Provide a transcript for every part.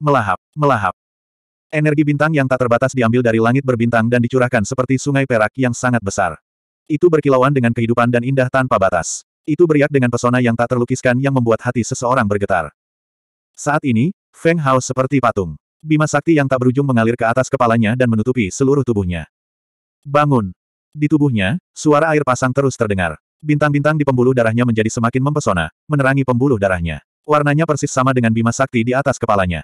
Melahap, melahap. Energi bintang yang tak terbatas diambil dari langit berbintang dan dicurahkan seperti sungai perak yang sangat besar. Itu berkilauan dengan kehidupan dan indah tanpa batas. Itu beriak dengan pesona yang tak terlukiskan yang membuat hati seseorang bergetar. Saat ini, Feng Hao seperti patung. Bima sakti yang tak berujung mengalir ke atas kepalanya dan menutupi seluruh tubuhnya. Bangun! Di tubuhnya, suara air pasang terus terdengar. Bintang-bintang di pembuluh darahnya menjadi semakin mempesona, menerangi pembuluh darahnya. Warnanya persis sama dengan bima sakti di atas kepalanya.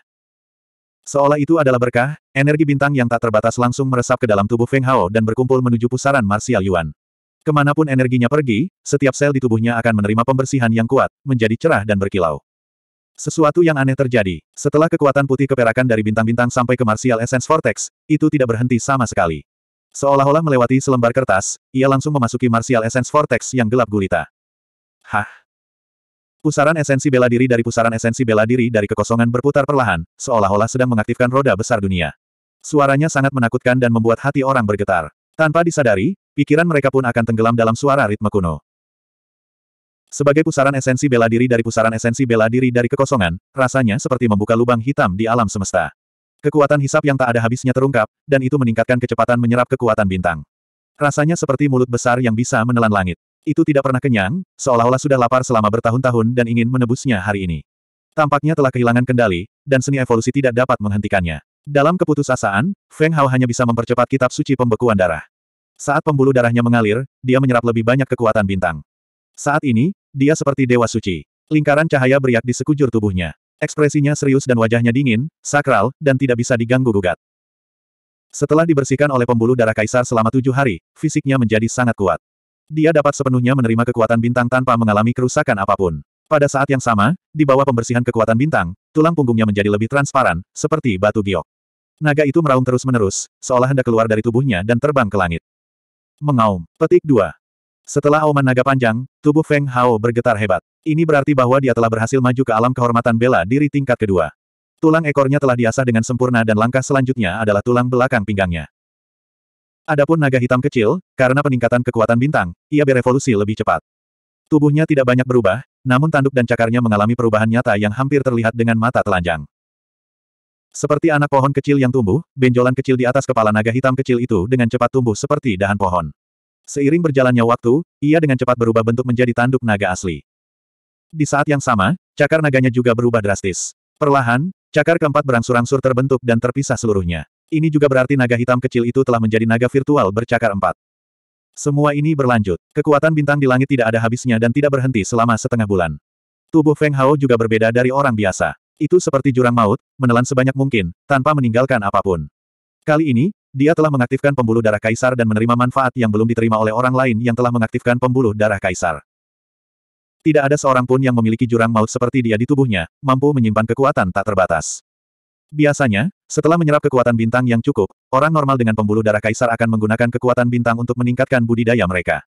Seolah itu adalah berkah, energi bintang yang tak terbatas langsung meresap ke dalam tubuh Feng Hao dan berkumpul menuju pusaran Martial Yuan. Kemanapun energinya pergi, setiap sel di tubuhnya akan menerima pembersihan yang kuat, menjadi cerah dan berkilau. Sesuatu yang aneh terjadi. Setelah kekuatan putih keperakan dari bintang-bintang sampai ke Martial Essence Vortex, itu tidak berhenti sama sekali. Seolah-olah melewati selembar kertas, ia langsung memasuki Martial Essence Vortex yang gelap gulita. Hah? Pusaran esensi bela diri dari pusaran esensi bela diri dari kekosongan berputar perlahan, seolah-olah sedang mengaktifkan roda besar dunia. Suaranya sangat menakutkan dan membuat hati orang bergetar. Tanpa disadari, pikiran mereka pun akan tenggelam dalam suara ritme kuno. Sebagai pusaran esensi bela diri dari pusaran esensi bela diri dari kekosongan, rasanya seperti membuka lubang hitam di alam semesta. Kekuatan hisap yang tak ada habisnya terungkap, dan itu meningkatkan kecepatan menyerap kekuatan bintang. Rasanya seperti mulut besar yang bisa menelan langit. Itu tidak pernah kenyang, seolah-olah sudah lapar selama bertahun-tahun dan ingin menebusnya hari ini. Tampaknya telah kehilangan kendali, dan seni evolusi tidak dapat menghentikannya. Dalam keputusasaan, Feng Hao hanya bisa mempercepat kitab suci pembekuan darah. Saat pembuluh darahnya mengalir, dia menyerap lebih banyak kekuatan bintang. Saat ini, dia seperti dewa suci. Lingkaran cahaya beriak di sekujur tubuhnya. Ekspresinya serius dan wajahnya dingin, sakral, dan tidak bisa diganggu-gugat. Setelah dibersihkan oleh pembuluh darah kaisar selama tujuh hari, fisiknya menjadi sangat kuat. Dia dapat sepenuhnya menerima kekuatan bintang tanpa mengalami kerusakan apapun. Pada saat yang sama, di bawah pembersihan kekuatan bintang, tulang punggungnya menjadi lebih transparan, seperti batu giok. Naga itu meraung terus-menerus, seolah hendak keluar dari tubuhnya dan terbang ke langit. Mengaum. Petik 2. Setelah auman naga panjang, tubuh Feng Hao bergetar hebat. Ini berarti bahwa dia telah berhasil maju ke alam kehormatan bela diri tingkat kedua. Tulang ekornya telah diasah dengan sempurna dan langkah selanjutnya adalah tulang belakang pinggangnya. Adapun naga hitam kecil, karena peningkatan kekuatan bintang, ia berevolusi lebih cepat. Tubuhnya tidak banyak berubah, namun tanduk dan cakarnya mengalami perubahan nyata yang hampir terlihat dengan mata telanjang. Seperti anak pohon kecil yang tumbuh, benjolan kecil di atas kepala naga hitam kecil itu dengan cepat tumbuh seperti dahan pohon. Seiring berjalannya waktu, ia dengan cepat berubah bentuk menjadi tanduk naga asli. Di saat yang sama, cakar naganya juga berubah drastis. Perlahan, cakar keempat berangsur-angsur terbentuk dan terpisah seluruhnya. Ini juga berarti naga hitam kecil itu telah menjadi naga virtual bercakar empat. Semua ini berlanjut. Kekuatan bintang di langit tidak ada habisnya dan tidak berhenti selama setengah bulan. Tubuh Feng Hao juga berbeda dari orang biasa. Itu seperti jurang maut, menelan sebanyak mungkin, tanpa meninggalkan apapun. Kali ini, dia telah mengaktifkan pembuluh darah kaisar dan menerima manfaat yang belum diterima oleh orang lain yang telah mengaktifkan pembuluh darah kaisar. Tidak ada seorang pun yang memiliki jurang maut seperti dia di tubuhnya, mampu menyimpan kekuatan tak terbatas. Biasanya, setelah menyerap kekuatan bintang yang cukup, orang normal dengan pembuluh darah kaisar akan menggunakan kekuatan bintang untuk meningkatkan budidaya mereka.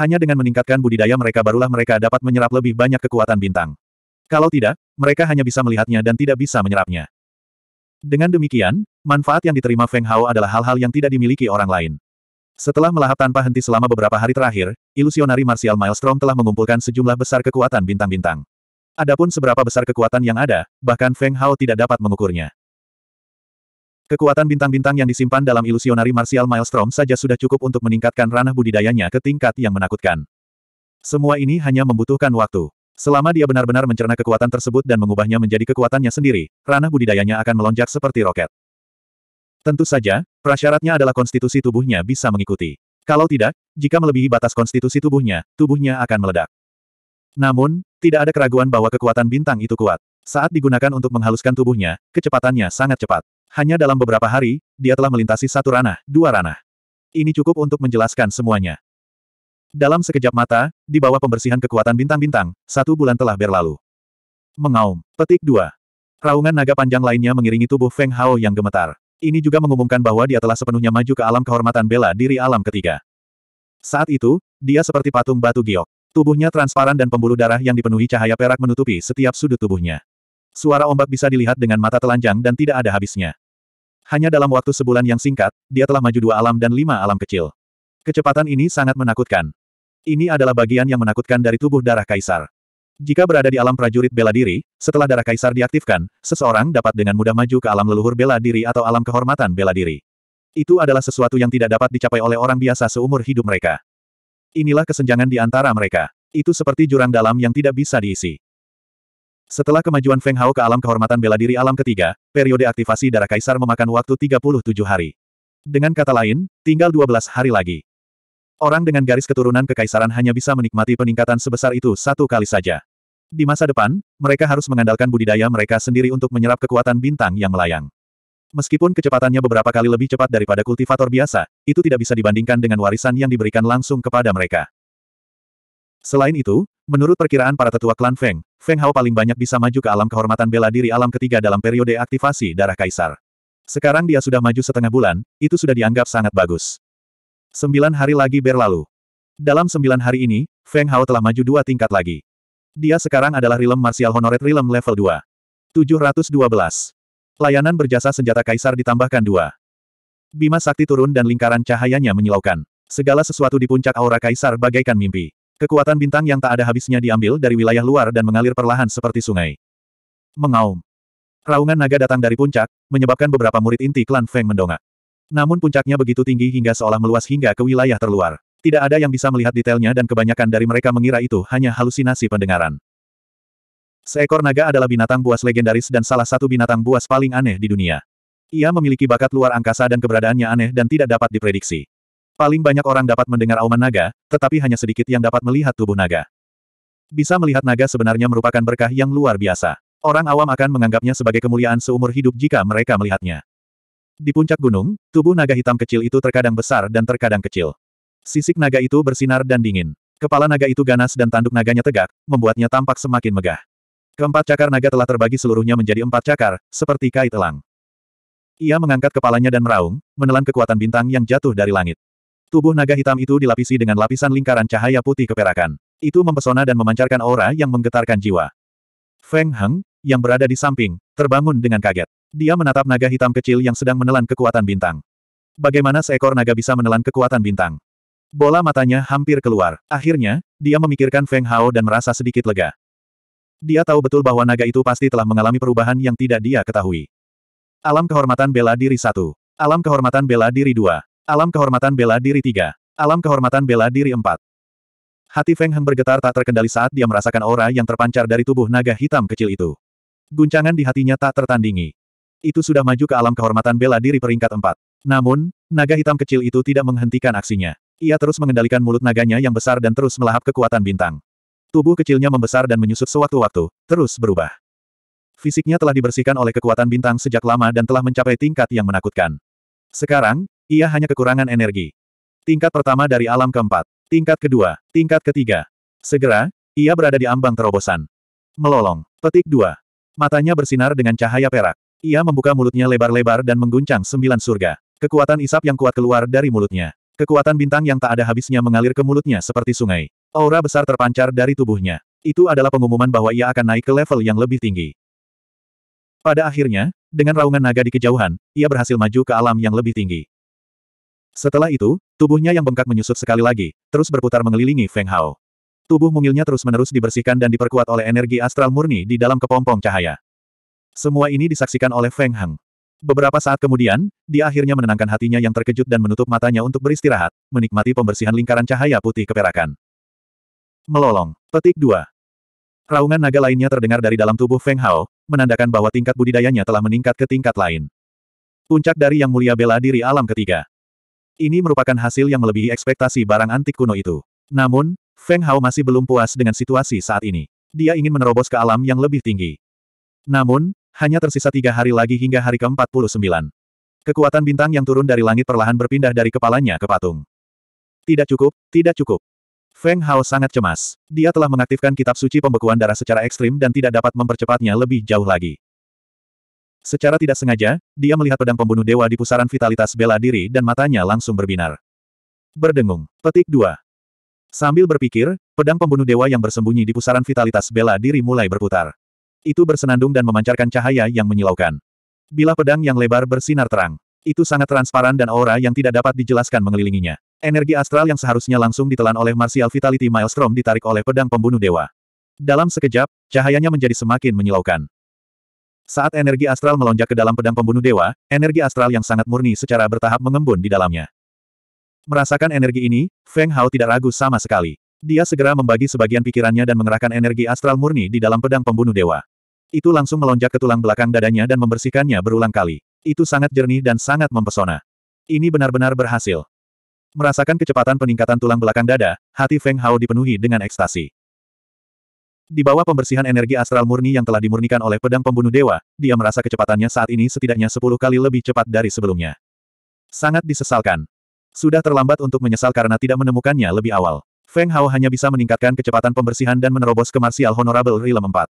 Hanya dengan meningkatkan budidaya mereka barulah mereka dapat menyerap lebih banyak kekuatan bintang. Kalau tidak, mereka hanya bisa melihatnya dan tidak bisa menyerapnya. Dengan demikian, manfaat yang diterima Feng Hao adalah hal-hal yang tidak dimiliki orang lain. Setelah melahap tanpa henti selama beberapa hari terakhir, ilusionari Martial Maelstrom telah mengumpulkan sejumlah besar kekuatan bintang-bintang. Adapun seberapa besar kekuatan yang ada, bahkan Feng Hao tidak dapat mengukurnya. Kekuatan bintang-bintang yang disimpan dalam ilusionari martial maelstrom saja sudah cukup untuk meningkatkan ranah budidayanya ke tingkat yang menakutkan. Semua ini hanya membutuhkan waktu. Selama dia benar-benar mencerna kekuatan tersebut dan mengubahnya menjadi kekuatannya sendiri, ranah budidayanya akan melonjak seperti roket. Tentu saja, prasyaratnya adalah konstitusi tubuhnya bisa mengikuti. Kalau tidak, jika melebihi batas konstitusi tubuhnya, tubuhnya akan meledak. Namun, tidak ada keraguan bahwa kekuatan bintang itu kuat. Saat digunakan untuk menghaluskan tubuhnya, kecepatannya sangat cepat. Hanya dalam beberapa hari, dia telah melintasi satu ranah, dua ranah. Ini cukup untuk menjelaskan semuanya. Dalam sekejap mata, di bawah pembersihan kekuatan bintang-bintang, satu bulan telah berlalu. Mengaum. Petik 2. Raungan naga panjang lainnya mengiringi tubuh Feng Hao yang gemetar. Ini juga mengumumkan bahwa dia telah sepenuhnya maju ke alam kehormatan bela diri alam ketiga. Saat itu, dia seperti patung batu giok. Tubuhnya transparan dan pembuluh darah yang dipenuhi cahaya perak menutupi setiap sudut tubuhnya. Suara ombak bisa dilihat dengan mata telanjang dan tidak ada habisnya. Hanya dalam waktu sebulan yang singkat, dia telah maju dua alam dan lima alam kecil. Kecepatan ini sangat menakutkan. Ini adalah bagian yang menakutkan dari tubuh darah kaisar. Jika berada di alam prajurit bela diri, setelah darah kaisar diaktifkan, seseorang dapat dengan mudah maju ke alam leluhur bela diri atau alam kehormatan bela diri. Itu adalah sesuatu yang tidak dapat dicapai oleh orang biasa seumur hidup mereka. Inilah kesenjangan di antara mereka. Itu seperti jurang dalam yang tidak bisa diisi. Setelah kemajuan Feng Hao ke alam kehormatan bela diri alam ketiga, periode aktivasi darah kaisar memakan waktu 37 hari. Dengan kata lain, tinggal 12 hari lagi. Orang dengan garis keturunan kekaisaran hanya bisa menikmati peningkatan sebesar itu satu kali saja. Di masa depan, mereka harus mengandalkan budidaya mereka sendiri untuk menyerap kekuatan bintang yang melayang. Meskipun kecepatannya beberapa kali lebih cepat daripada kultivator biasa, itu tidak bisa dibandingkan dengan warisan yang diberikan langsung kepada mereka. Selain itu, menurut perkiraan para tetua klan Feng, Feng Hao paling banyak bisa maju ke alam kehormatan bela diri alam ketiga dalam periode aktivasi darah kaisar. Sekarang dia sudah maju setengah bulan, itu sudah dianggap sangat bagus. Sembilan hari lagi berlalu. Dalam sembilan hari ini, Feng Hao telah maju dua tingkat lagi. Dia sekarang adalah Rilem Martial Honored Rilem level 2. 712. Layanan berjasa senjata kaisar ditambahkan dua. Bima sakti turun dan lingkaran cahayanya menyilaukan. Segala sesuatu di puncak aura kaisar bagaikan mimpi. Kekuatan bintang yang tak ada habisnya diambil dari wilayah luar dan mengalir perlahan seperti sungai. Mengaum. Raungan naga datang dari puncak, menyebabkan beberapa murid inti klan Feng mendongak. Namun puncaknya begitu tinggi hingga seolah meluas hingga ke wilayah terluar. Tidak ada yang bisa melihat detailnya dan kebanyakan dari mereka mengira itu hanya halusinasi pendengaran. Seekor naga adalah binatang buas legendaris dan salah satu binatang buas paling aneh di dunia. Ia memiliki bakat luar angkasa dan keberadaannya aneh dan tidak dapat diprediksi. Paling banyak orang dapat mendengar auman naga, tetapi hanya sedikit yang dapat melihat tubuh naga. Bisa melihat naga sebenarnya merupakan berkah yang luar biasa. Orang awam akan menganggapnya sebagai kemuliaan seumur hidup jika mereka melihatnya. Di puncak gunung, tubuh naga hitam kecil itu terkadang besar dan terkadang kecil. Sisik naga itu bersinar dan dingin. Kepala naga itu ganas dan tanduk naganya tegak, membuatnya tampak semakin megah. Keempat cakar naga telah terbagi seluruhnya menjadi empat cakar, seperti kait elang. Ia mengangkat kepalanya dan meraung, menelan kekuatan bintang yang jatuh dari langit. Tubuh naga hitam itu dilapisi dengan lapisan lingkaran cahaya putih keperakan. Itu mempesona dan memancarkan aura yang menggetarkan jiwa. Feng Heng, yang berada di samping, terbangun dengan kaget. Dia menatap naga hitam kecil yang sedang menelan kekuatan bintang. Bagaimana seekor naga bisa menelan kekuatan bintang? Bola matanya hampir keluar. Akhirnya, dia memikirkan Feng Hao dan merasa sedikit lega. Dia tahu betul bahwa naga itu pasti telah mengalami perubahan yang tidak dia ketahui. Alam kehormatan bela diri satu, Alam kehormatan bela diri dua, Alam kehormatan bela diri tiga, Alam kehormatan bela diri empat. Hati Feng Heng bergetar tak terkendali saat dia merasakan aura yang terpancar dari tubuh naga hitam kecil itu. Guncangan di hatinya tak tertandingi. Itu sudah maju ke alam kehormatan bela diri peringkat empat. Namun, naga hitam kecil itu tidak menghentikan aksinya. Ia terus mengendalikan mulut naganya yang besar dan terus melahap kekuatan bintang. Tubuh kecilnya membesar dan menyusut sewaktu-waktu, terus berubah. Fisiknya telah dibersihkan oleh kekuatan bintang sejak lama dan telah mencapai tingkat yang menakutkan. Sekarang, ia hanya kekurangan energi. Tingkat pertama dari alam keempat. Tingkat kedua. Tingkat ketiga. Segera, ia berada di ambang terobosan. Melolong. Petik dua. Matanya bersinar dengan cahaya perak. Ia membuka mulutnya lebar-lebar dan mengguncang sembilan surga. Kekuatan isap yang kuat keluar dari mulutnya. Kekuatan bintang yang tak ada habisnya mengalir ke mulutnya seperti sungai. Aura besar terpancar dari tubuhnya. Itu adalah pengumuman bahwa ia akan naik ke level yang lebih tinggi. Pada akhirnya, dengan raungan naga di kejauhan, ia berhasil maju ke alam yang lebih tinggi. Setelah itu, tubuhnya yang bengkak menyusut sekali lagi, terus berputar mengelilingi Feng Hao. Tubuh mungilnya terus-menerus dibersihkan dan diperkuat oleh energi astral murni di dalam kepompong cahaya. Semua ini disaksikan oleh Feng Hang. Beberapa saat kemudian, dia akhirnya menenangkan hatinya yang terkejut dan menutup matanya untuk beristirahat, menikmati pembersihan lingkaran cahaya putih keperakan. Melolong. Petik 2. Raungan naga lainnya terdengar dari dalam tubuh Feng Hao, menandakan bahwa tingkat budidayanya telah meningkat ke tingkat lain. Puncak dari Yang Mulia Bela Diri Alam Ketiga. Ini merupakan hasil yang melebihi ekspektasi barang antik kuno itu. Namun, Feng Hao masih belum puas dengan situasi saat ini. Dia ingin menerobos ke alam yang lebih tinggi. Namun, hanya tersisa tiga hari lagi hingga hari ke-49. Kekuatan bintang yang turun dari langit perlahan berpindah dari kepalanya ke patung. Tidak cukup, tidak cukup. Feng Hao sangat cemas. Dia telah mengaktifkan kitab suci pembekuan darah secara ekstrim dan tidak dapat mempercepatnya lebih jauh lagi. Secara tidak sengaja, dia melihat pedang pembunuh dewa di pusaran vitalitas bela diri dan matanya langsung berbinar. Berdengung. Petik 2. Sambil berpikir, pedang pembunuh dewa yang bersembunyi di pusaran vitalitas bela diri mulai berputar. Itu bersenandung dan memancarkan cahaya yang menyilaukan. Bila pedang yang lebar bersinar terang, itu sangat transparan dan aura yang tidak dapat dijelaskan mengelilinginya. Energi astral yang seharusnya langsung ditelan oleh Martial Vitality Maelstrom ditarik oleh pedang pembunuh dewa. Dalam sekejap, cahayanya menjadi semakin menyilaukan. Saat energi astral melonjak ke dalam pedang pembunuh dewa, energi astral yang sangat murni secara bertahap mengembun di dalamnya. Merasakan energi ini, Feng Hao tidak ragu sama sekali. Dia segera membagi sebagian pikirannya dan mengerahkan energi astral murni di dalam pedang pembunuh dewa. Itu langsung melonjak ke tulang belakang dadanya dan membersihkannya berulang kali. Itu sangat jernih dan sangat mempesona. Ini benar-benar berhasil. Merasakan kecepatan peningkatan tulang belakang dada, hati Feng Hao dipenuhi dengan ekstasi. Di bawah pembersihan energi astral murni yang telah dimurnikan oleh pedang pembunuh dewa, dia merasa kecepatannya saat ini setidaknya 10 kali lebih cepat dari sebelumnya. Sangat disesalkan. Sudah terlambat untuk menyesal karena tidak menemukannya lebih awal. Feng Hao hanya bisa meningkatkan kecepatan pembersihan dan menerobos ke Martial Honorable Realm 4.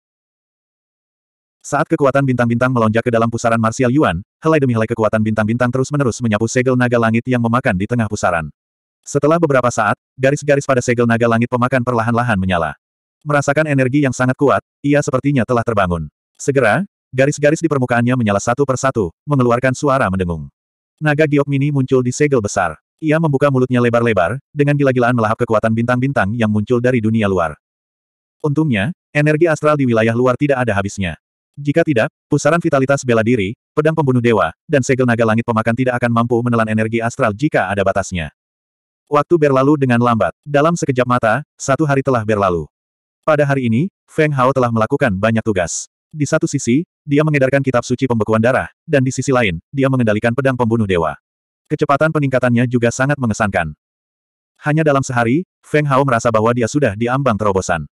Saat kekuatan bintang-bintang melonjak ke dalam pusaran Martial Yuan, helai demi helai kekuatan bintang-bintang terus-menerus menyapu segel naga langit yang memakan di tengah pusaran. Setelah beberapa saat, garis-garis pada segel naga langit pemakan perlahan-lahan menyala. Merasakan energi yang sangat kuat, ia sepertinya telah terbangun. Segera, garis-garis di permukaannya menyala satu persatu, mengeluarkan suara mendengung. Naga giok mini muncul di segel besar. Ia membuka mulutnya lebar-lebar, dengan gila-gilaan melahap kekuatan bintang-bintang yang muncul dari dunia luar. Untungnya, energi astral di wilayah luar tidak ada habisnya. Jika tidak, pusaran vitalitas bela diri, pedang pembunuh dewa, dan segel naga langit pemakan tidak akan mampu menelan energi astral jika ada batasnya. Waktu berlalu dengan lambat. Dalam sekejap mata, satu hari telah berlalu. Pada hari ini, Feng Hao telah melakukan banyak tugas. Di satu sisi, dia mengedarkan kitab suci pembekuan darah, dan di sisi lain, dia mengendalikan pedang pembunuh dewa. Kecepatan peningkatannya juga sangat mengesankan. Hanya dalam sehari, Feng Hao merasa bahwa dia sudah di ambang terobosan.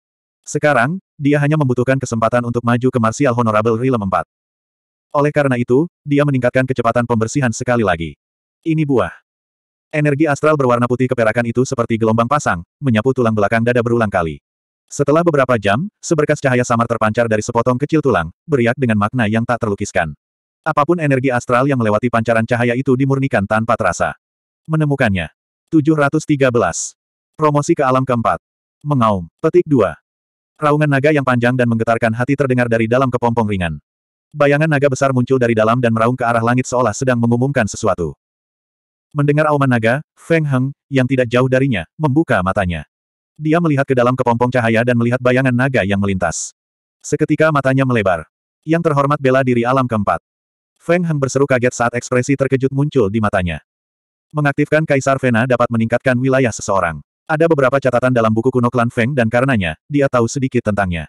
Sekarang, dia hanya membutuhkan kesempatan untuk maju ke Martial Honorable Realm 4. Oleh karena itu, dia meningkatkan kecepatan pembersihan sekali lagi. Ini buah. Energi astral berwarna putih keperakan itu seperti gelombang pasang, menyapu tulang belakang dada berulang kali. Setelah beberapa jam, seberkas cahaya samar terpancar dari sepotong kecil tulang, beriak dengan makna yang tak terlukiskan. Apapun energi astral yang melewati pancaran cahaya itu dimurnikan tanpa terasa. Menemukannya. 713. Promosi ke alam keempat. Mengaum. Petik 2. Raungan naga yang panjang dan menggetarkan hati terdengar dari dalam kepompong ringan. Bayangan naga besar muncul dari dalam dan meraung ke arah langit seolah sedang mengumumkan sesuatu. Mendengar auman naga, Feng Heng, yang tidak jauh darinya, membuka matanya. Dia melihat ke dalam kepompong cahaya dan melihat bayangan naga yang melintas. Seketika matanya melebar. Yang terhormat bela diri alam keempat. Feng Heng berseru kaget saat ekspresi terkejut muncul di matanya. Mengaktifkan Kaisar Vena dapat meningkatkan wilayah seseorang. Ada beberapa catatan dalam buku kuno klan Feng dan karenanya, dia tahu sedikit tentangnya.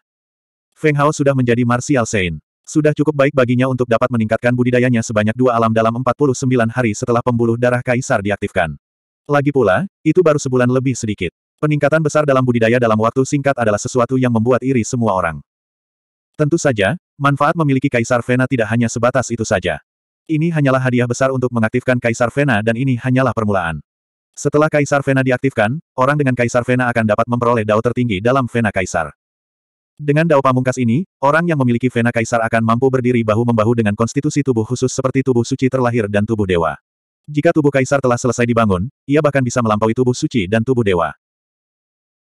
Feng Hao sudah menjadi Martial Saint. Sudah cukup baik baginya untuk dapat meningkatkan budidayanya sebanyak dua alam dalam 49 hari setelah pembuluh darah kaisar diaktifkan. Lagi pula, itu baru sebulan lebih sedikit. Peningkatan besar dalam budidaya dalam waktu singkat adalah sesuatu yang membuat iri semua orang. Tentu saja, manfaat memiliki Kaisar Vena tidak hanya sebatas itu saja. Ini hanyalah hadiah besar untuk mengaktifkan Kaisar Vena dan ini hanyalah permulaan. Setelah Kaisar Vena diaktifkan, orang dengan Kaisar Vena akan dapat memperoleh dao tertinggi dalam Vena Kaisar. Dengan dao pamungkas ini, orang yang memiliki Vena Kaisar akan mampu berdiri bahu-membahu dengan konstitusi tubuh khusus seperti tubuh suci terlahir dan tubuh dewa. Jika tubuh Kaisar telah selesai dibangun, ia bahkan bisa melampaui tubuh suci dan tubuh dewa.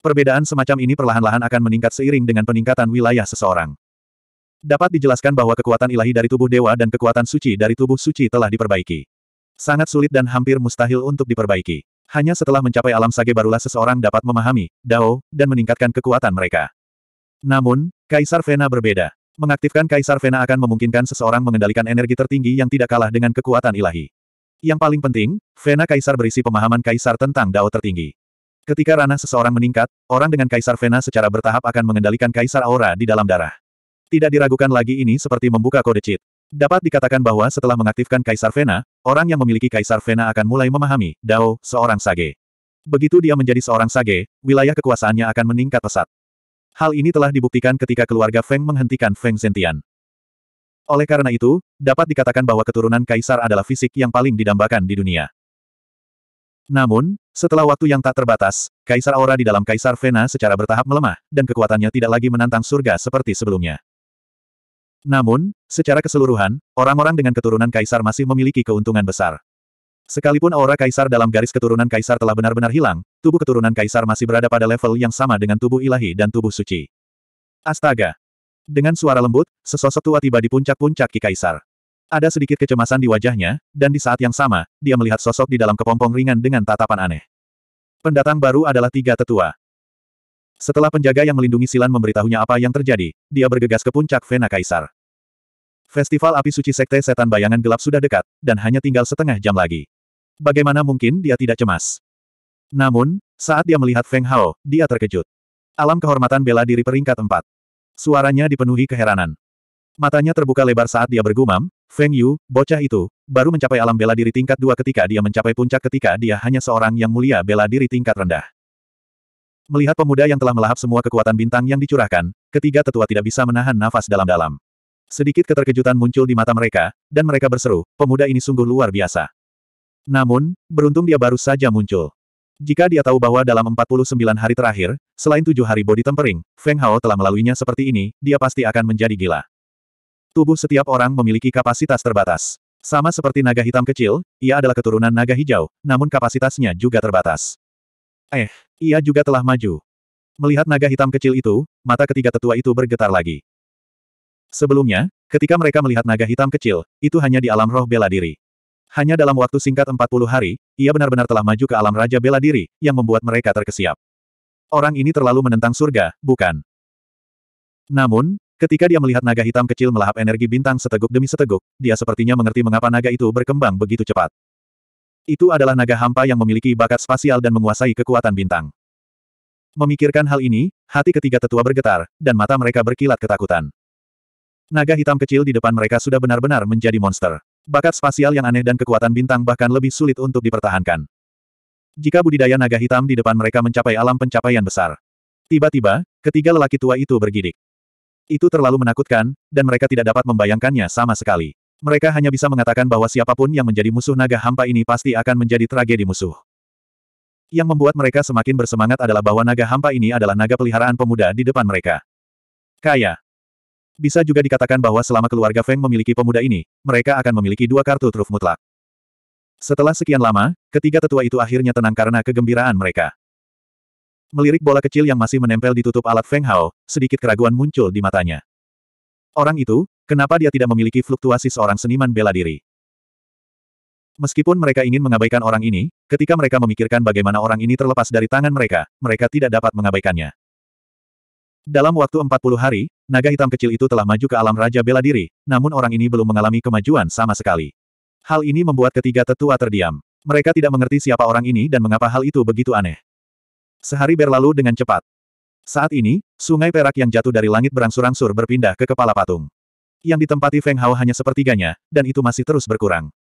Perbedaan semacam ini perlahan-lahan akan meningkat seiring dengan peningkatan wilayah seseorang. Dapat dijelaskan bahwa kekuatan ilahi dari tubuh dewa dan kekuatan suci dari tubuh suci telah diperbaiki. Sangat sulit dan hampir mustahil untuk diperbaiki. Hanya setelah mencapai alam sage barulah seseorang dapat memahami Dao dan meningkatkan kekuatan mereka. Namun, Kaisar Vena berbeda. Mengaktifkan Kaisar Vena akan memungkinkan seseorang mengendalikan energi tertinggi yang tidak kalah dengan kekuatan ilahi. Yang paling penting, Vena Kaisar berisi pemahaman Kaisar tentang Dao tertinggi. Ketika ranah seseorang meningkat, orang dengan Kaisar Vena secara bertahap akan mengendalikan Kaisar Aura di dalam darah. Tidak diragukan lagi ini seperti membuka kode cheat. Dapat dikatakan bahwa setelah mengaktifkan Kaisar Vena, orang yang memiliki Kaisar Vena akan mulai memahami, Dao, seorang sage. Begitu dia menjadi seorang sage, wilayah kekuasaannya akan meningkat pesat. Hal ini telah dibuktikan ketika keluarga Feng menghentikan Feng Zentian. Oleh karena itu, dapat dikatakan bahwa keturunan Kaisar adalah fisik yang paling didambakan di dunia. Namun, setelah waktu yang tak terbatas, Kaisar Aura di dalam Kaisar Vena secara bertahap melemah, dan kekuatannya tidak lagi menantang surga seperti sebelumnya. Namun, secara keseluruhan, orang-orang dengan keturunan kaisar masih memiliki keuntungan besar. Sekalipun aura kaisar dalam garis keturunan kaisar telah benar-benar hilang, tubuh keturunan kaisar masih berada pada level yang sama dengan tubuh ilahi dan tubuh suci. Astaga! Dengan suara lembut, sesosok tua tiba di puncak-puncak Ki Kaisar. Ada sedikit kecemasan di wajahnya, dan di saat yang sama, dia melihat sosok di dalam kepompong ringan dengan tatapan aneh. Pendatang baru adalah tiga tetua. Setelah penjaga yang melindungi Silan memberitahunya apa yang terjadi, dia bergegas ke puncak Vena Kaisar. Festival api suci Sekte Setan Bayangan Gelap sudah dekat, dan hanya tinggal setengah jam lagi. Bagaimana mungkin dia tidak cemas? Namun, saat dia melihat Feng Hao, dia terkejut. Alam kehormatan bela diri peringkat empat. Suaranya dipenuhi keheranan. Matanya terbuka lebar saat dia bergumam, Feng Yu, bocah itu, baru mencapai alam bela diri tingkat dua ketika dia mencapai puncak ketika dia hanya seorang yang mulia bela diri tingkat rendah. Melihat pemuda yang telah melahap semua kekuatan bintang yang dicurahkan, ketiga tetua tidak bisa menahan nafas dalam-dalam. Sedikit keterkejutan muncul di mata mereka, dan mereka berseru, pemuda ini sungguh luar biasa. Namun, beruntung dia baru saja muncul. Jika dia tahu bahwa dalam 49 hari terakhir, selain tujuh hari body tempering, Feng Hao telah melaluinya seperti ini, dia pasti akan menjadi gila. Tubuh setiap orang memiliki kapasitas terbatas. Sama seperti naga hitam kecil, ia adalah keturunan naga hijau, namun kapasitasnya juga terbatas. Eh, ia juga telah maju. Melihat naga hitam kecil itu, mata ketiga tetua itu bergetar lagi. Sebelumnya, ketika mereka melihat naga hitam kecil, itu hanya di alam roh bela diri. Hanya dalam waktu singkat 40 hari, ia benar-benar telah maju ke alam raja bela diri, yang membuat mereka terkesiap. Orang ini terlalu menentang surga, bukan? Namun, ketika dia melihat naga hitam kecil melahap energi bintang seteguk demi seteguk, dia sepertinya mengerti mengapa naga itu berkembang begitu cepat. Itu adalah naga hampa yang memiliki bakat spasial dan menguasai kekuatan bintang. Memikirkan hal ini, hati ketiga tetua bergetar, dan mata mereka berkilat ketakutan. Naga hitam kecil di depan mereka sudah benar-benar menjadi monster. Bakat spasial yang aneh dan kekuatan bintang bahkan lebih sulit untuk dipertahankan. Jika budidaya naga hitam di depan mereka mencapai alam pencapaian besar. Tiba-tiba, ketiga lelaki tua itu bergidik. Itu terlalu menakutkan, dan mereka tidak dapat membayangkannya sama sekali. Mereka hanya bisa mengatakan bahwa siapapun yang menjadi musuh naga hampa ini pasti akan menjadi tragedi musuh. Yang membuat mereka semakin bersemangat adalah bahwa naga hampa ini adalah naga peliharaan pemuda di depan mereka. Kaya. Bisa juga dikatakan bahwa selama keluarga Feng memiliki pemuda ini, mereka akan memiliki dua kartu truf mutlak. Setelah sekian lama, ketiga tetua itu akhirnya tenang karena kegembiraan mereka. Melirik bola kecil yang masih menempel di tutup alat Feng Hao, sedikit keraguan muncul di matanya. Orang itu, kenapa dia tidak memiliki fluktuasi seorang seniman bela diri? Meskipun mereka ingin mengabaikan orang ini, ketika mereka memikirkan bagaimana orang ini terlepas dari tangan mereka, mereka tidak dapat mengabaikannya. Dalam waktu 40 hari, naga hitam kecil itu telah maju ke alam Raja Bela Diri, namun orang ini belum mengalami kemajuan sama sekali. Hal ini membuat ketiga tetua terdiam. Mereka tidak mengerti siapa orang ini dan mengapa hal itu begitu aneh. Sehari berlalu dengan cepat. Saat ini, sungai perak yang jatuh dari langit berangsur-angsur berpindah ke kepala patung. Yang ditempati Feng Hao hanya sepertiganya, dan itu masih terus berkurang.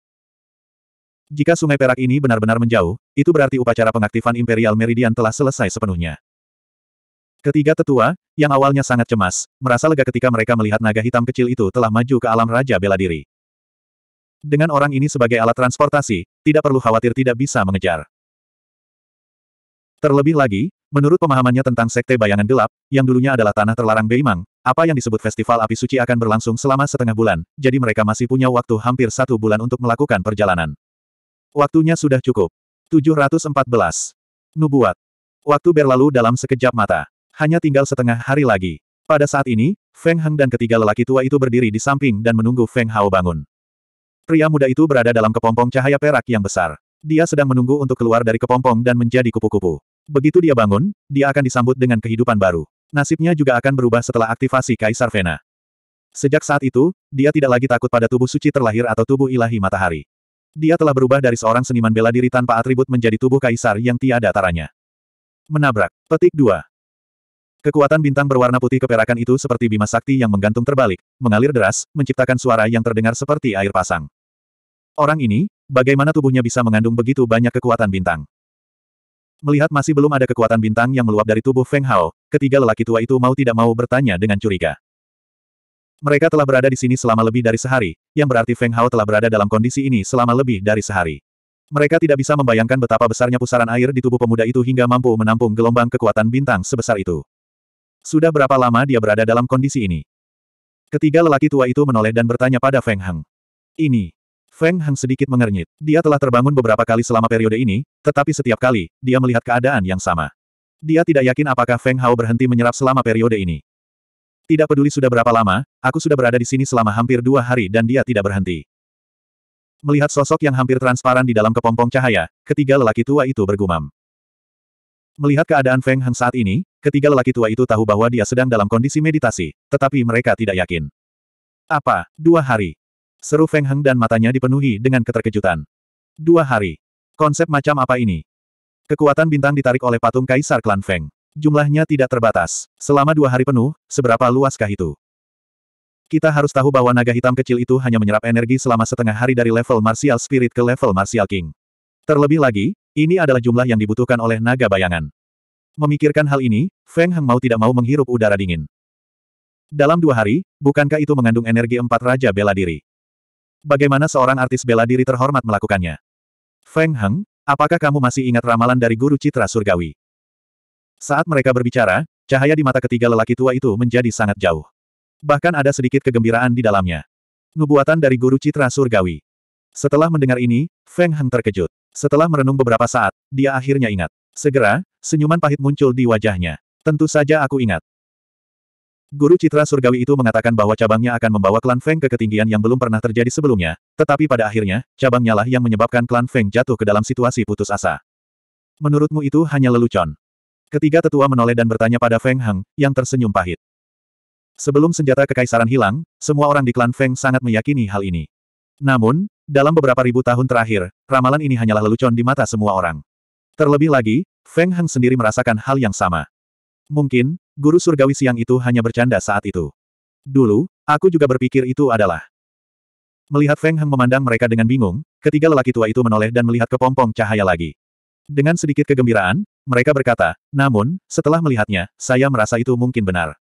Jika sungai perak ini benar-benar menjauh, itu berarti upacara pengaktifan Imperial Meridian telah selesai sepenuhnya. Ketiga tetua, yang awalnya sangat cemas, merasa lega ketika mereka melihat naga hitam kecil itu telah maju ke alam Raja Bela Diri. Dengan orang ini sebagai alat transportasi, tidak perlu khawatir tidak bisa mengejar. Terlebih lagi, Menurut pemahamannya tentang sekte bayangan gelap, yang dulunya adalah tanah terlarang Beimang, apa yang disebut festival api suci akan berlangsung selama setengah bulan, jadi mereka masih punya waktu hampir satu bulan untuk melakukan perjalanan. Waktunya sudah cukup. 714. Nubuat. Waktu berlalu dalam sekejap mata. Hanya tinggal setengah hari lagi. Pada saat ini, Feng Heng dan ketiga lelaki tua itu berdiri di samping dan menunggu Feng Hao bangun. Pria muda itu berada dalam kepompong cahaya perak yang besar. Dia sedang menunggu untuk keluar dari kepompong dan menjadi kupu-kupu. Begitu dia bangun, dia akan disambut dengan kehidupan baru. Nasibnya juga akan berubah setelah aktivasi Kaisar Vena. Sejak saat itu, dia tidak lagi takut pada tubuh suci terlahir atau tubuh ilahi matahari. Dia telah berubah dari seorang seniman bela diri tanpa atribut menjadi tubuh kaisar yang tiada taranya. Menabrak. Petik 2. Kekuatan bintang berwarna putih keperakan itu seperti bima sakti yang menggantung terbalik, mengalir deras, menciptakan suara yang terdengar seperti air pasang. Orang ini, bagaimana tubuhnya bisa mengandung begitu banyak kekuatan bintang? Melihat masih belum ada kekuatan bintang yang meluap dari tubuh Feng Hao, ketiga lelaki tua itu mau tidak mau bertanya dengan curiga. Mereka telah berada di sini selama lebih dari sehari, yang berarti Feng Hao telah berada dalam kondisi ini selama lebih dari sehari. Mereka tidak bisa membayangkan betapa besarnya pusaran air di tubuh pemuda itu hingga mampu menampung gelombang kekuatan bintang sebesar itu. Sudah berapa lama dia berada dalam kondisi ini? Ketiga lelaki tua itu menoleh dan bertanya pada Feng Hang. Ini, Feng Hang sedikit mengernyit. Dia telah terbangun beberapa kali selama periode ini, tetapi setiap kali, dia melihat keadaan yang sama. Dia tidak yakin apakah Feng Hao berhenti menyerap selama periode ini. Tidak peduli sudah berapa lama, aku sudah berada di sini selama hampir dua hari dan dia tidak berhenti. Melihat sosok yang hampir transparan di dalam kepompong cahaya, ketiga lelaki tua itu bergumam. Melihat keadaan Feng Hang saat ini, ketiga lelaki tua itu tahu bahwa dia sedang dalam kondisi meditasi, tetapi mereka tidak yakin. Apa, dua hari? Seru Feng Heng dan matanya dipenuhi dengan keterkejutan. Dua hari. Konsep macam apa ini? Kekuatan bintang ditarik oleh patung Kaisar Klan Feng. Jumlahnya tidak terbatas. Selama dua hari penuh, seberapa luaskah itu? Kita harus tahu bahwa naga hitam kecil itu hanya menyerap energi selama setengah hari dari level Martial Spirit ke level Martial King. Terlebih lagi, ini adalah jumlah yang dibutuhkan oleh naga bayangan. Memikirkan hal ini, Feng Heng mau tidak mau menghirup udara dingin. Dalam dua hari, bukankah itu mengandung energi empat Raja Bela Diri? Bagaimana seorang artis bela diri terhormat melakukannya? Feng Heng, apakah kamu masih ingat ramalan dari guru citra surgawi? Saat mereka berbicara, cahaya di mata ketiga lelaki tua itu menjadi sangat jauh. Bahkan ada sedikit kegembiraan di dalamnya. Nubuatan dari guru citra surgawi. Setelah mendengar ini, Feng Heng terkejut. Setelah merenung beberapa saat, dia akhirnya ingat. Segera, senyuman pahit muncul di wajahnya. Tentu saja aku ingat. Guru Citra Surgawi itu mengatakan bahwa cabangnya akan membawa klan Feng ke ketinggian yang belum pernah terjadi sebelumnya, tetapi pada akhirnya, cabangnya lah yang menyebabkan klan Feng jatuh ke dalam situasi putus asa. Menurutmu itu hanya lelucon. Ketiga tetua menoleh dan bertanya pada Feng Heng, yang tersenyum pahit. Sebelum senjata kekaisaran hilang, semua orang di klan Feng sangat meyakini hal ini. Namun, dalam beberapa ribu tahun terakhir, ramalan ini hanyalah lelucon di mata semua orang. Terlebih lagi, Feng Heng sendiri merasakan hal yang sama. Mungkin, guru surgawi siang itu hanya bercanda saat itu. Dulu, aku juga berpikir itu adalah. Melihat Feng Heng memandang mereka dengan bingung, ketiga lelaki tua itu menoleh dan melihat kepompong cahaya lagi. Dengan sedikit kegembiraan, mereka berkata, namun, setelah melihatnya, saya merasa itu mungkin benar.